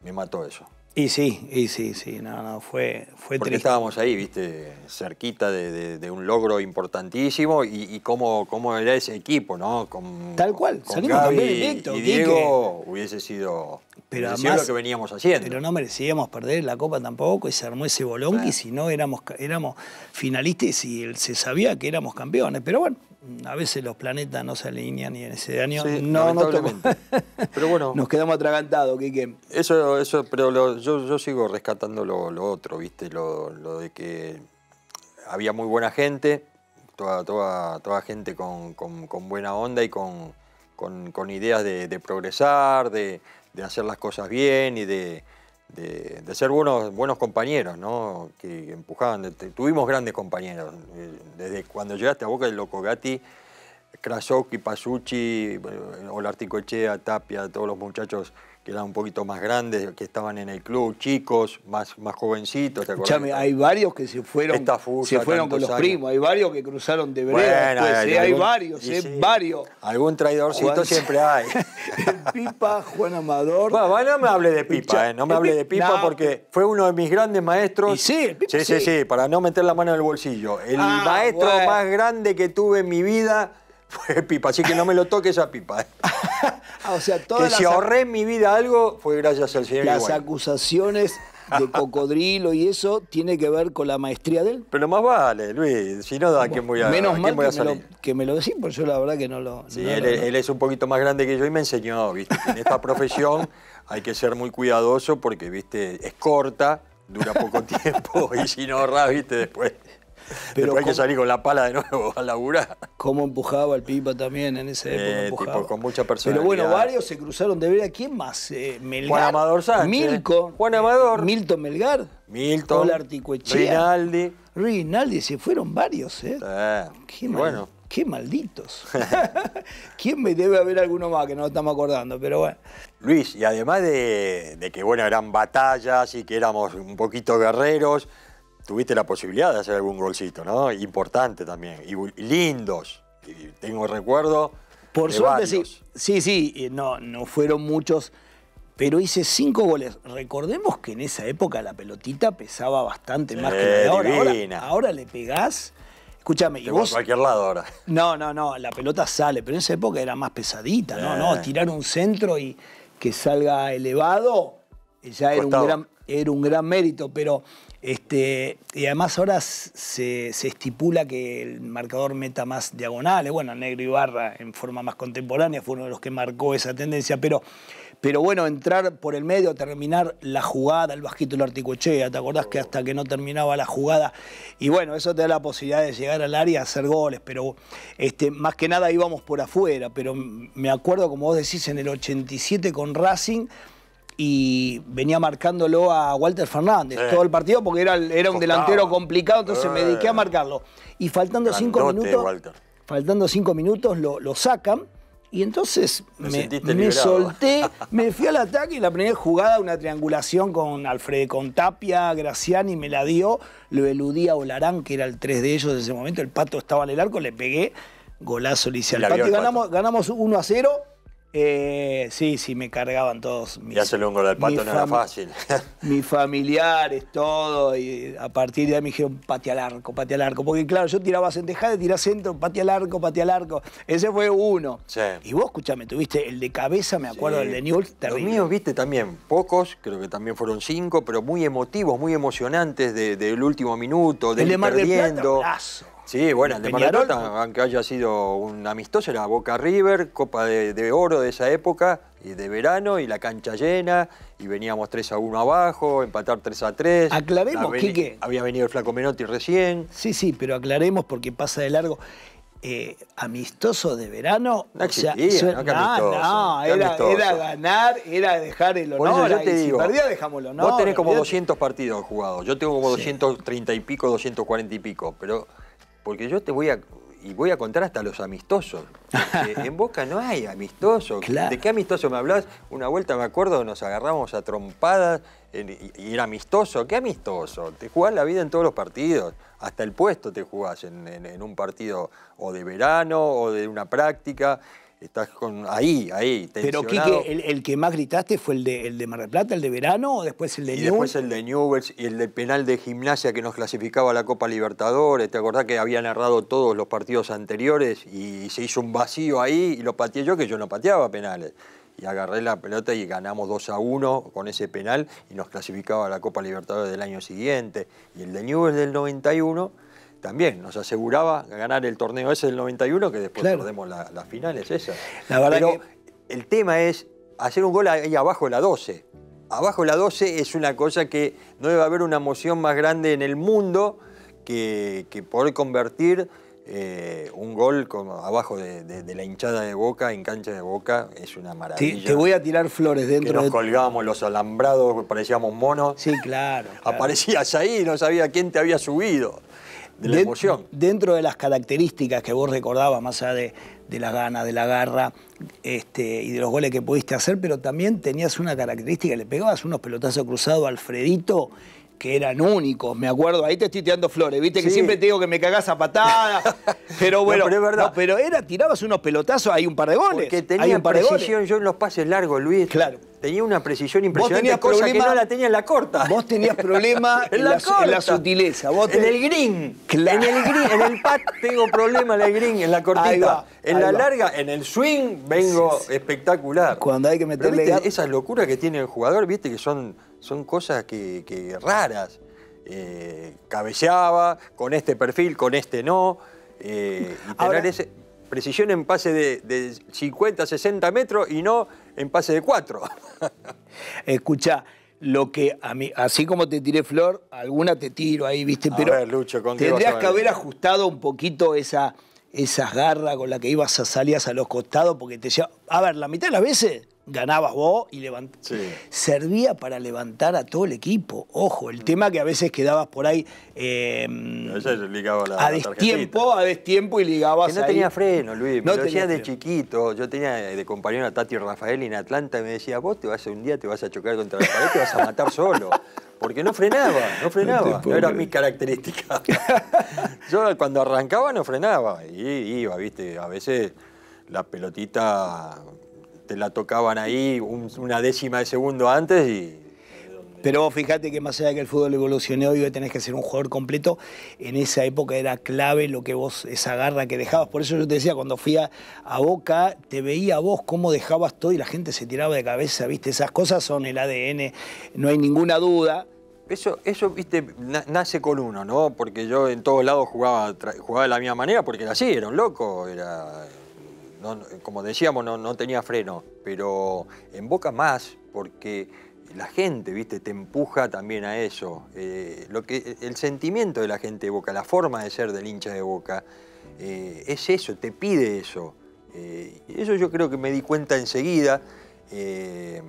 Speaker 1: Me mató eso.
Speaker 2: Y sí, y sí, sí, no, no,
Speaker 1: fue, fue Porque estábamos ahí, viste, cerquita de, un logro importantísimo y, cómo, cómo, era ese equipo, ¿no? Con, Tal cual, salimos también directo. Y Diego hubiese sido pero lo que veníamos haciendo. Pero
Speaker 2: no merecíamos perder la Copa tampoco y se armó ese bolón y si no éramos, éramos finalistas y se sabía que éramos campeones. Pero bueno, a veces los planetas no se alinean y en
Speaker 1: ese año no,
Speaker 2: Pero bueno. Nos quedamos atragantados,
Speaker 1: Eso, eso, pero yo, sigo rescatando lo, otro, ¿viste? Lo, de que había muy buena gente, toda, toda, toda gente con, buena onda y con, con ideas de, progresar, de, hacer las cosas bien y de, de, ser buenos, buenos compañeros, ¿no? Que empujaban. tuvimos grandes compañeros. Eh, desde cuando llegaste a Boca del Loco Gatti, Pasuchi, Pasucci, Olarticochea, Tapia, todos los muchachos que eran un poquito más grandes, que estaban en el club, chicos, más, más jovencitos, hay varios que se fueron, se fueron con los primos,
Speaker 2: hay varios que cruzaron de vereda bueno, hay, eh, hay, varios, eh, varios.
Speaker 1: Algún traidorcito siempre hay. Pipa, Juan Amador. Bueno, no me hable de Pipa, eh, no me hable de Pipa porque fue uno de mis grandes maestros. sí, sí, sí, para no meter la mano en el bolsillo. El ah, maestro más grande que tuve en mi vida fue pipa. Así que no me lo toque esa pipa. ¿eh? Ah, o sea, que si ahorré en mi vida algo fue gracias al señor. Las
Speaker 2: acusaciones de cocodrilo y eso tiene que ver con la maestría de él. Pero más vale,
Speaker 1: Luis, si no, da quién voy a Menos mal
Speaker 2: que, Me lo, decís, porque yo la verdad que no lo... él,
Speaker 1: es un poquito más grande que yo y me enseñó, ¿viste? en esta profesión hay que ser muy cuidadoso porque, ¿viste? Es corta, dura poco tiempo y si no ahorras, ¿viste? Después... Pero hay que salir con la pala de nuevo a laburar. Cómo empujaba el Pipa también en esa eh, época. con mucha personalidad. Pero bueno, varios
Speaker 2: se cruzaron de ver a ¿Quién más? Eh, Melgar. Juan Amador Sánchez.
Speaker 1: Juan Amador. Milton Melgar. Milton. Rinaldi. Rinaldi, se
Speaker 2: fueron varios, ¿eh? Qué bueno. qué malditos. ¿Quién me
Speaker 1: debe haber alguno más que no estamos acordando? Pero bueno. Luis, y además de, que, eran batallas y que éramos un poquito guerreros, tuviste la posibilidad de hacer algún golcito, ¿no? Importante también. Y lindos. Y tengo recuerdo. Por de suerte, sí.
Speaker 2: Sí, sí. No, no fueron muchos. Pero hice cinco goles. Recordemos que en esa época la pelotita pesaba bastante más que la de ahora. ahora. le pegás. Escúchame, y vos... cualquier lado ahora. No, no, no, la pelota sale, pero en esa época era más pesadita, ¿no? No, eh. tirar un centro y que salga elevado, ya era un, gran, mérito, pero este, y además ahora se, estipula que el marcador meta más diagonales. Bueno, Negro Ibarra en forma más contemporánea fue uno de los que marcó esa tendencia, pero, pero bueno, entrar por el medio, terminar la jugada, el vasquito el articochea, ¿te acordás que hasta que no terminaba la jugada? Y bueno, eso te da la posibilidad de llegar al área, hacer goles, pero este, más que nada íbamos por afuera, pero me acuerdo, como vos decís, en el 87 con Racing y venía marcándolo a Walter Fernández todo el partido porque era, era un delantero complicado, entonces me dediqué a eh. marcarlo. Y faltando cinco minutos, faltando cinco minutos lo, sacan. Y entonces me, solté, me fui al ataque y la primera jugada, una triangulación con Alfred, con Tapia, Graciani, me la dio, lo eludí a Olarán, que era el tres de ellos en ese momento, el pato estaba en el arco, le pegué, golazo le hice al pato y ganamos, ganamos 1 a 0 eh, sí, sí, me cargaban todos.
Speaker 1: Mis, y hacerle un gol al pato no era fácil.
Speaker 2: mis familiares, todo. Y a partir de ahí me dijeron, pate al arco, pate al arco. Porque claro, yo tiraba centejada, tiraba centro, pate al arco, pate al arco. Ese fue uno.
Speaker 1: Y vos, escúchame, tuviste el de cabeza, me acuerdo, el de Newell's, terrible. Los míos, viste, también pocos, creo que también fueron cinco, pero muy emotivos, muy emocionantes del último minuto, de el Sí, bueno, el de Peñarol, aunque haya sido un amistoso, era Boca River, Copa de, Oro de esa época, y de verano, y la cancha llena, y veníamos 3 a 1 abajo, empatar 3 a 3. Aclaremos, Quique. Había venido el Flaco Menotti recién.
Speaker 2: Sí, sí, pero aclaremos porque pasa de largo. Eh, amistoso de verano. No existía, o no, amistoso, era, ganar, era dejar el honor. No, yo te digo, si perdía, dejamos el Vos tenés como 200
Speaker 1: partidos jugados, yo tengo como 230 y pico, 240 y pico, pero porque yo te voy a y voy a contar hasta los amistosos. Eh, en Boca no hay amistosos. ¿De qué amistoso me hablas Una vuelta me acuerdo, nos agarramos a trompadas y era amistoso. ¿Qué amistoso? Te jugás la vida en todos los partidos. Hasta el puesto te jugás en un partido o de verano o de una práctica. Estás con, ahí, ahí, Pero, Quique,
Speaker 2: el, que más gritaste fue el de, el de Mar del Plata, el de verano, o después el de y después
Speaker 1: el de Newell's y el del penal de gimnasia que nos clasificaba a la Copa Libertadores. ¿Te acordás que había narrado todos los partidos anteriores y se hizo un vacío ahí y lo pateé yo, que yo no pateaba penales? Y agarré la pelota y ganamos 2 a 1 con ese penal y nos clasificaba a la Copa Libertadores del año siguiente. Y el de Newell's del 91 también nos aseguraba ganar el torneo ese del 91, que después perdemos las la finales eso. Pero el tema es hacer un gol ahí abajo de la 12. Abajo de la 12 es una cosa que no debe haber una emoción más grande en el mundo que, poder convertir eh, un gol como abajo de, la hinchada de Boca, en cancha de Boca, es una maravilla. Te, voy
Speaker 2: a tirar flores dentro. Que nos colgábamos
Speaker 1: los alambrados, parecíamos monos. Sí, claro. Aparecías ahí no sabía quién te había subido. Dentro
Speaker 2: de las características que vos recordabas, más allá de, las ganas, de la garra este, y de los goles que pudiste hacer, pero también tenías una característica, le pegabas unos pelotazos cruzados a Alfredito que eran únicos, me acuerdo, ahí te estoy tirando flores, viste que siempre te digo que me
Speaker 1: cagás a patadas,
Speaker 2: pero bueno, pero, pero era, tirabas unos pelotazos, hay un par de goles. Porque tenía precisión
Speaker 1: yo en los pases largos, Luis. Claro. Tenía una precisión impresionante, vos tenías cosa que no la tenía en la corta. Vos tenías problema en, la, sutileza. En el green, en el green, en el pat tengo problema en el green, en la cortita. en la larga, en el swing vengo espectacular. Cuando hay que meterle... Esas locuras que tiene el jugador, viste que son son cosas que, raras. Eh, cabeceaba, con este perfil, con este no. Eh, ese, precisión en pase de, 50, 60 metros y no en pase de 4. Escucha, lo
Speaker 2: que a mí, así como te tiré flor, alguna te tiro ahí, ¿viste? Pero
Speaker 1: tendrías que haber
Speaker 2: ajustado un poquito esa, esas garras con las que ibas a salir a los costados porque te decía... A ver, la mitad de las veces ganabas vos y levantabas. Servía para levantar a todo el equipo. Ojo, el tema que a veces quedabas por ahí.
Speaker 1: Eh, la, a destiempo, a destiempo y ligabas. Que no tenía freno, Luis. no decía de chiquito. Yo tenía de compañero a Tati Rafael en Atlanta y me decía, vos te vas a, un día te vas a chocar contra la pared, te vas a matar solo. Porque no frenaba, no frenaba. No, este no era mi característica. Yo cuando arrancaba no frenaba. Y iba, viste, a veces la pelotita te la tocaban ahí una décima de segundo antes y...
Speaker 2: Pero vos fíjate que más allá que el fútbol evolucionó y hoy tenés que ser un jugador completo, en esa época era clave lo que vos, esa garra que dejabas. Por eso yo te decía, cuando fui a, Boca, te veía vos cómo dejabas todo y la gente se tiraba de cabeza, ¿viste? Esas cosas son el ADN, no hay ninguna
Speaker 1: duda. Eso, eso, viste, nace con uno, ¿no? Porque yo en todos lados jugaba, jugaba de la misma manera porque era así, era un loco, era como decíamos, no, tenía freno, pero en Boca más, porque la gente, ¿viste? Te empuja también a eso. Eh, lo que, el sentimiento de la gente de Boca, la forma de ser del hincha de Boca, eh, es eso, te pide eso. Eh, eso yo creo que me di cuenta enseguida. Eh,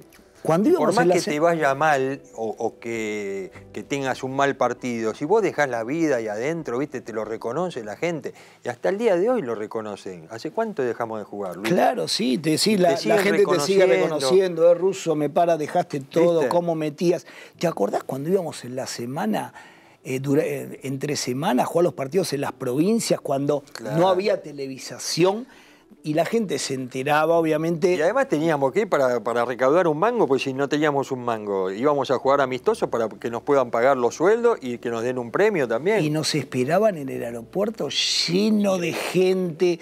Speaker 1: cuando Por más que te vaya mal o, que, tengas un mal partido, si vos dejás la vida ahí adentro, viste, te lo reconoce la gente. Y hasta el día de hoy lo reconocen. ¿Hace cuánto dejamos de jugar, Luis? Claro, sí, la, gente te sigue reconociendo.
Speaker 2: Es eh, ruso, me para, dejaste todo, cómo metías. ¿Te acordás cuando íbamos en la semana? Eh, eh, entre semanas, jugar los partidos en las
Speaker 1: provincias cuando no había televisación y la gente se enteraba, obviamente. Y además teníamos que ir para, para recaudar un mango, pues si no teníamos un mango, íbamos a jugar amistosos para que nos puedan pagar los sueldos y que nos den un premio también.
Speaker 2: Y nos esperaban en el aeropuerto lleno de gente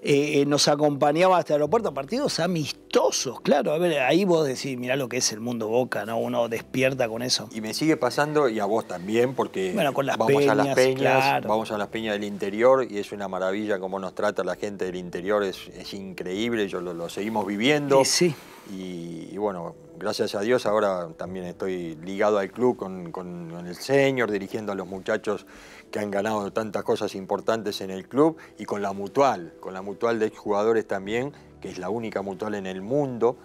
Speaker 2: eh, eh, nos acompañaba hasta el aeropuerto, partidos amistosos, claro. A ver, ahí vos decís, mirá lo que es el mundo Boca, ¿no? Uno despierta
Speaker 1: con eso. Y me sigue pasando, y a vos también, porque vamos a las peñas, vamos a las peñas del interior, y es una maravilla cómo nos trata la gente del interior, es, increíble, yo lo, seguimos viviendo. Sí, sí. y bueno, gracias a Dios ahora también estoy ligado al club con, el señor, dirigiendo a los muchachos que han ganado tantas cosas importantes en el club y con la mutual, con la mutual de exjugadores también, que es la única mutual en el mundo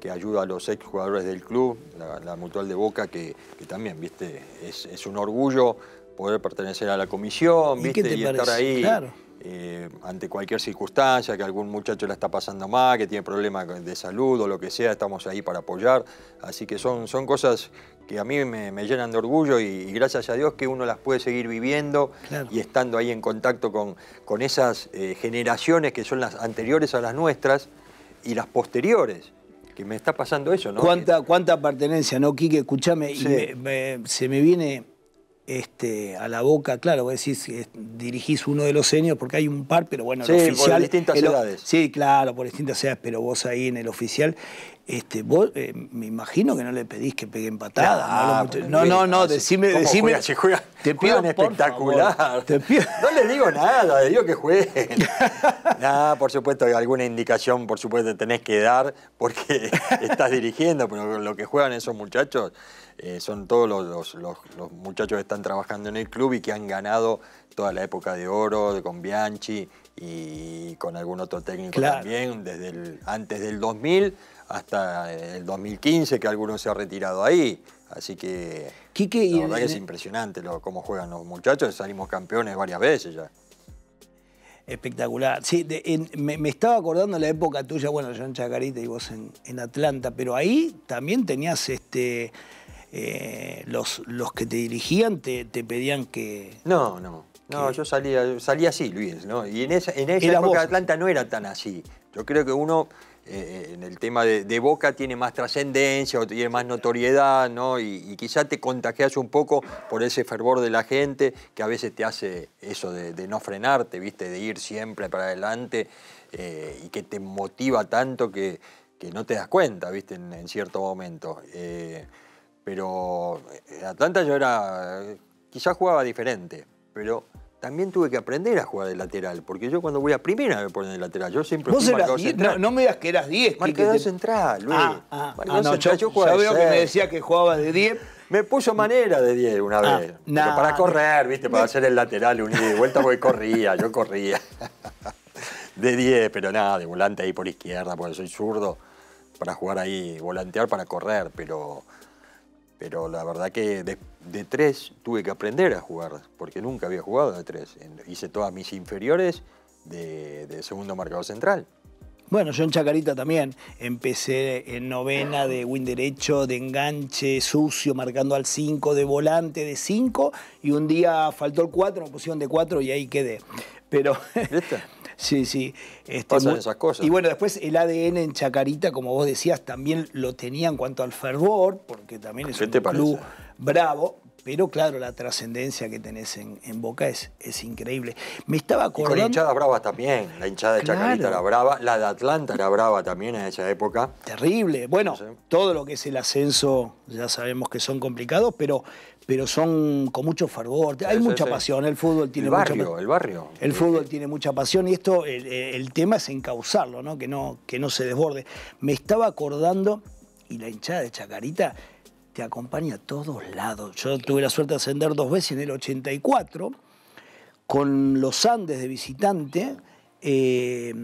Speaker 1: que ayuda a los exjugadores del club, la, mutual de Boca, que, también, viste, es, un orgullo poder pertenecer a la comisión, viste, y, estar ahí. Eh, ante cualquier circunstancia, que algún muchacho la está pasando mal, que tiene problemas de salud o lo que sea, estamos ahí para apoyar. Así que son, son cosas que a mí me, llenan de orgullo y, gracias a Dios que uno las puede seguir viviendo y estando ahí en contacto con, con esas eh, generaciones que son las anteriores a las nuestras y las posteriores que me está pasando eso, ¿no? ¿Cuánta,
Speaker 2: cuánta pertenencia, no, Quique? Escúchame, se me viene este, a la boca, claro, vos decís, que eh, dirigís uno de los seños, porque hay un par, pero bueno, sí, el Por distintas Sí, claro, por distintas edades, pero vos ahí en el oficial. Este, vos eh, me imagino que no le pedís que peguen patadas. no, no, no, decime, decime. te pido un espectacular.
Speaker 1: No le digo nada, le digo que jueguen. nada, por supuesto, alguna indicación, por supuesto, tenés que dar porque estás dirigiendo, pero lo que juegan esos muchachos eh, son todos los, muchachos que están trabajando en el club y que han ganado toda la época de oro, de con Bianchi y con algún otro técnico también, desde antes del 2000 hasta el 2015 que alguno se ha retirado ahí. Así que la verdad es e- impresionante cómo juegan los muchachos, salimos campeones varias veces ya. Espectacular. Sí, me, estaba acordando la época tuya, bueno,
Speaker 2: yo en Chacarita y vos en, Atlanta, pero ahí también tenías este.
Speaker 1: Eh, los, los que te dirigían te, pedían que. No, no. No, yo salía, salía así, Luis, ¿no? Y en esa, en esa época de Atlanta no era tan así. Yo creo que uno eh, en el tema de, Boca tiene más trascendencia o tiene más notoriedad, Y, y, quizá te contagias un poco por ese fervor de la gente que a veces te hace eso de, no frenarte, ¿viste? De ir siempre para adelante eh, y que te motiva tanto que, no te das cuenta, ¿viste? En, cierto momento. Eh, pero en Atlanta yo era. Quizá jugaba diferente, pero también tuve que aprender a jugar de lateral, porque yo cuando voy a primera me ponen de lateral, yo siempre fui central. No, me das que eras 10. Marcador central, Luis. Ah, ah, ah, no, central, yo, veo que me decía que jugabas de 10. Me puso manera de 10 una ah, vez. para correr, ¿viste? Para hacer el lateral unido de vuelta porque corría, yo corría. de 10, pero nada, de volante ahí por izquierda, porque soy zurdo. Para jugar ahí, volantear para correr, pero pero la verdad que de, tres tuve que aprender a jugar, porque nunca había jugado de tres. Hice todas mis inferiores de, segundo marcador central. Bueno, yo en Chacarita
Speaker 2: también empecé en novena de win derecho, de enganche, sucio, marcando al 5, de volante, de cinco. y un día faltó el 4, me pusieron de cuatro y ahí quedé. Pero... Sí, sí. Este, cosas. Y bueno, después el ADN en Chacarita, como vos decías, también lo tenía en cuanto al fervor, porque también es un club bravo. Pero claro, la trascendencia que tenés en, Boca es, es, increíble. Me estaba acordando... la hinchada
Speaker 1: hinchada Brava también. La hinchada de Chacarita era brava. La de Atlanta era brava
Speaker 2: también en esa época. Terrible. Bueno, todo lo que es el ascenso ya sabemos que son complicados, pero, pero son con mucho fervor. Hay mucha pasión. El fútbol tiene el barrio, El
Speaker 1: barrio. El
Speaker 2: fútbol tiene mucha pasión y esto, el, tema es encauzarlo, ¿no? Que, no, que no se desborde. Me estaba acordando, y la hinchada de Chacarita te acompaña a todos lados. Yo tuve la suerte de ascender dos veces en el 84 con los Andes de visitante eh,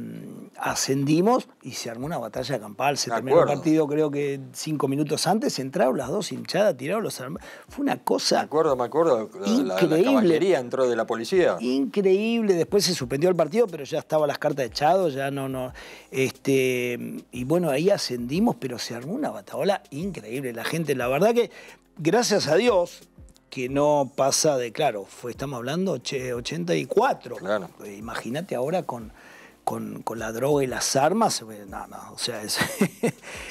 Speaker 2: ascendimos y se armó una batalla campal. Se terminó el partido, creo que cinco minutos antes, entraron las dos hinchadas, tiraron los
Speaker 1: armas Fue una cosa. Me acuerdo, me acuerdo. increíble. entró de la policía.
Speaker 2: Increíble. Después se suspendió el partido, pero ya estaban las cartas echadas ya no, no. Este, y bueno, ahí ascendimos, pero se armó una batalla increíble. La gente, la verdad que, gracias a Dios, que no pasa de, claro, fue, estamos hablando 84. Claro. Imagínate ahora con, con, la droga y las armas, eh, no, no, o
Speaker 1: sea, es...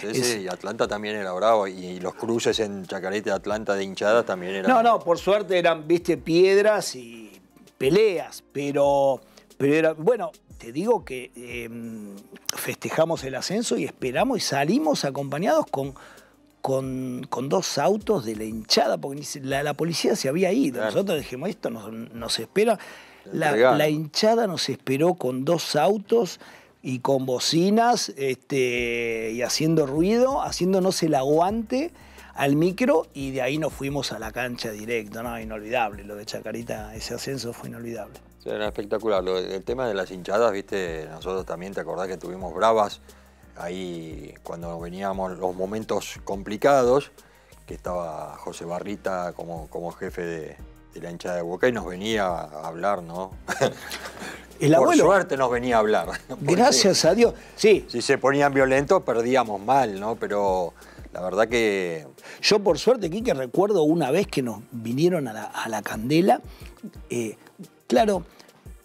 Speaker 1: sí, sí, Atlanta también era bravo y los cruces en Chacarita de Atlanta de hinchadas también eran... No,
Speaker 2: no, por suerte eran, viste, piedras y peleas, pero, pero era, bueno, te digo que em, festejamos el ascenso y esperamos y salimos acompañados con con, dos autos de la hinchada, porque la, policía se había ido. Nosotros dijimos, esto nos, nos espera. La, hinchada nos esperó con dos autos y con bocinas este, y haciendo ruido, haciéndonos el aguante al micro y de ahí nos fuimos a la cancha directo, ¿no? Inolvidable, lo de Chacarita, ese ascenso fue inolvidable.
Speaker 1: Era espectacular. el tema de las hinchadas, viste, nosotros también te acordás que tuvimos bravas ahí cuando veníamos los momentos complicados, que estaba José Barrita como, como jefe de, la hinchada de Boca y nos venía a hablar, ¿no? El Por suerte nos venía a hablar. Gracias a Dios. Sí. Si se ponían violentos, perdíamos mal, ¿no? Pero la verdad que. Yo, por suerte, Quique, recuerdo
Speaker 2: una vez que nos vinieron a la, candela. Eh, claro,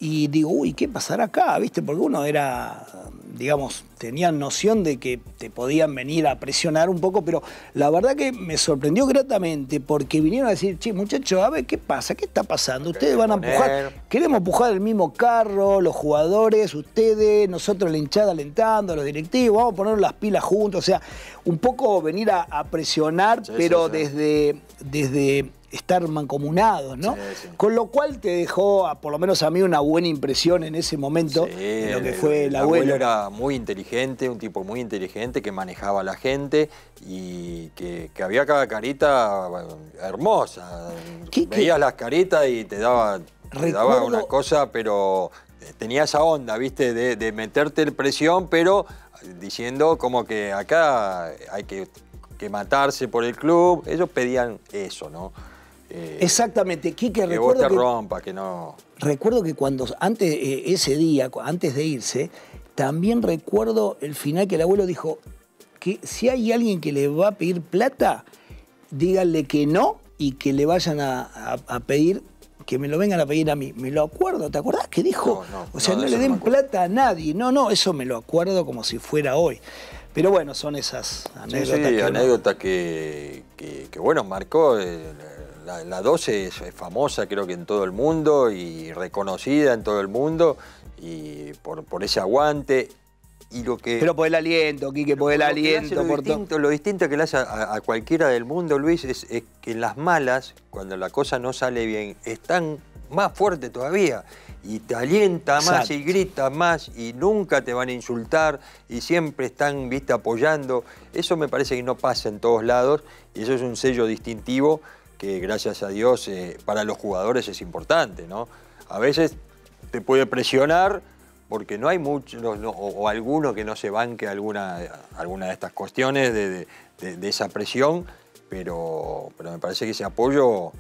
Speaker 2: y digo, uy, ¿qué pasará acá? ¿Viste? Porque uno era, digamos, tenían noción de que te podían venir a presionar un poco, pero la verdad que me sorprendió gratamente porque vinieron a decir, che, muchachos, a ver, ¿qué pasa? ¿Qué está pasando? Ustedes van a empujar, queremos empujar el mismo carro, los jugadores, ustedes, nosotros la hinchada alentando, los directivos, vamos a poner las pilas juntos, o sea, un poco venir a, presionar, pero desde... desde estar mancomunados, ¿no? Con lo cual te dejó, por lo menos a mí, una buena impresión en ese momento lo que fue el, el abuelo. era
Speaker 1: muy inteligente, un tipo muy inteligente que manejaba a la gente y que, había cada carita hermosa. Veías las caritas y te daba, una cosa, pero eh, tenía esa onda, ¿viste? De, meterte en presión, pero eh, diciendo como que acá hay que matarse por el club. Ellos pedían eso, ¿no? Eh,
Speaker 2: Exactamente, Quique, que recuerdo vos te rompa, que no... Recuerdo que cuando, antes, eh, ese día, antes de irse, también recuerdo el final que el abuelo dijo que si hay alguien que le va a pedir plata, díganle que no y que le vayan a, pedir que me lo vengan a pedir a mí. Me lo acuerdo, ¿te acordás que dijo? o sea, no, le den plata a nadie. No, no, eso me lo acuerdo como si fuera hoy. Pero bueno, son esas anécdotas. Sí, anécdotas
Speaker 1: que, bueno, marcó la, 12 es, famosa creo que en todo el mundo y reconocida en todo el mundo y por, ese aguante. Y lo que, pero por el aliento, Quique, por el aliento. Lo, por distinto, lo distinto que le hace a, cualquiera del mundo, Luis, es, que en las malas, cuando la cosa no sale bien, están más fuerte todavía. Y te alienta más y grita más y nunca te van a insultar y siempre están, apoyando. Eso me parece que no pasa en todos lados y eso es un sello distintivo que gracias a Dios eh, para los jugadores es importante, ¿no? A veces te puede presionar porque no hay muchos o, algunos alguno que no se banque alguna, alguna de estas cuestiones de, esa presión, pero, pero me parece que ese apoyo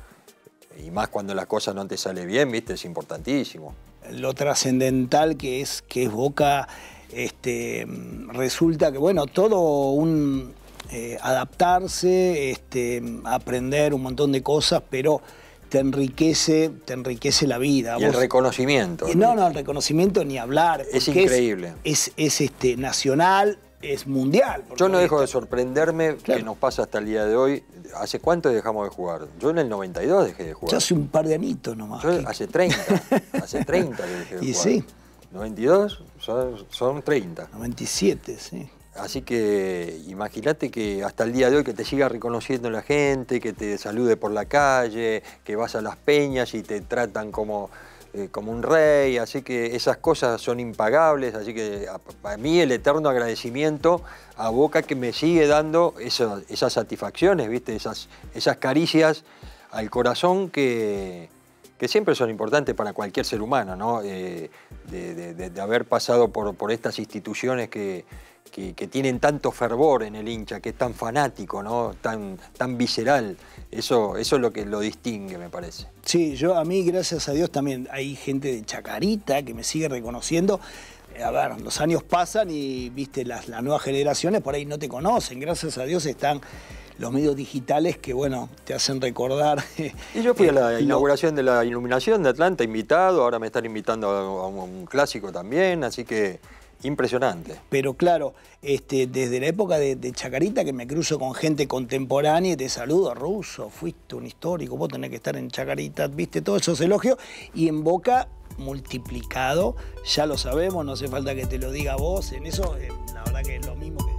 Speaker 1: y más cuando las cosas no te sale bien, ¿viste? Es importantísimo. Lo trascendental que es que Boca, este, resulta que,
Speaker 2: bueno, todo un, eh, adaptarse, este, aprender un montón de cosas, pero te enriquece, te enriquece la vida. Y el
Speaker 1: reconocimiento. Eh, no,
Speaker 2: no, el reconocimiento ni hablar. Es increíble.
Speaker 1: Es, es, este, nacional, es mundial. Yo no dejo de sorprenderme que nos pasa hasta el día de hoy. ¿Hace cuánto dejamos de jugar? Yo en el 92 dejé de jugar. Yo hace
Speaker 2: un par de anitos nomás.
Speaker 1: hace 30, hace 30 que dejé de y jugar. Y sí. 92 son, son 30. 97, sí. Así que imagínate que hasta el día de hoy que te siga reconociendo la gente, que te salude por la calle, que vas a las peñas y te tratan como, eh, un rey, así que esas cosas son impagables, así que para mí el eterno agradecimiento a Boca que me sigue dando esas, satisfacciones, ¿viste? Esas, esas caricias al corazón que, que siempre son importantes para cualquier ser humano, ¿no? Eh, de, de, haber pasado por, por estas instituciones que, que, tienen tanto fervor en el hincha, que es tan fanático, ¿no? tan, tan visceral. Eso, eso es lo que lo distingue, me parece.
Speaker 2: Sí, yo a mí, gracias a Dios, también hay gente de Chacarita que me sigue reconociendo. A ver, los años pasan y, viste, las, nuevas generaciones por ahí no te conocen. Gracias a Dios están los medios digitales que, bueno, te hacen
Speaker 1: recordar.
Speaker 2: Y yo fui a la
Speaker 1: inauguración de la iluminación de Atlanta, invitado, ahora me están invitando a un clásico también, así que Impresionante. Pero claro, este,
Speaker 2: desde la época de, Chacarita que me cruzo con gente contemporánea y te saludo, ruso, fuiste un histórico, vos tenés que estar en Chacarita, viste todos esos elogios, y en Boca multiplicado, ya lo sabemos, no hace falta que te lo diga vos, en eso eh, la verdad que es lo mismo que...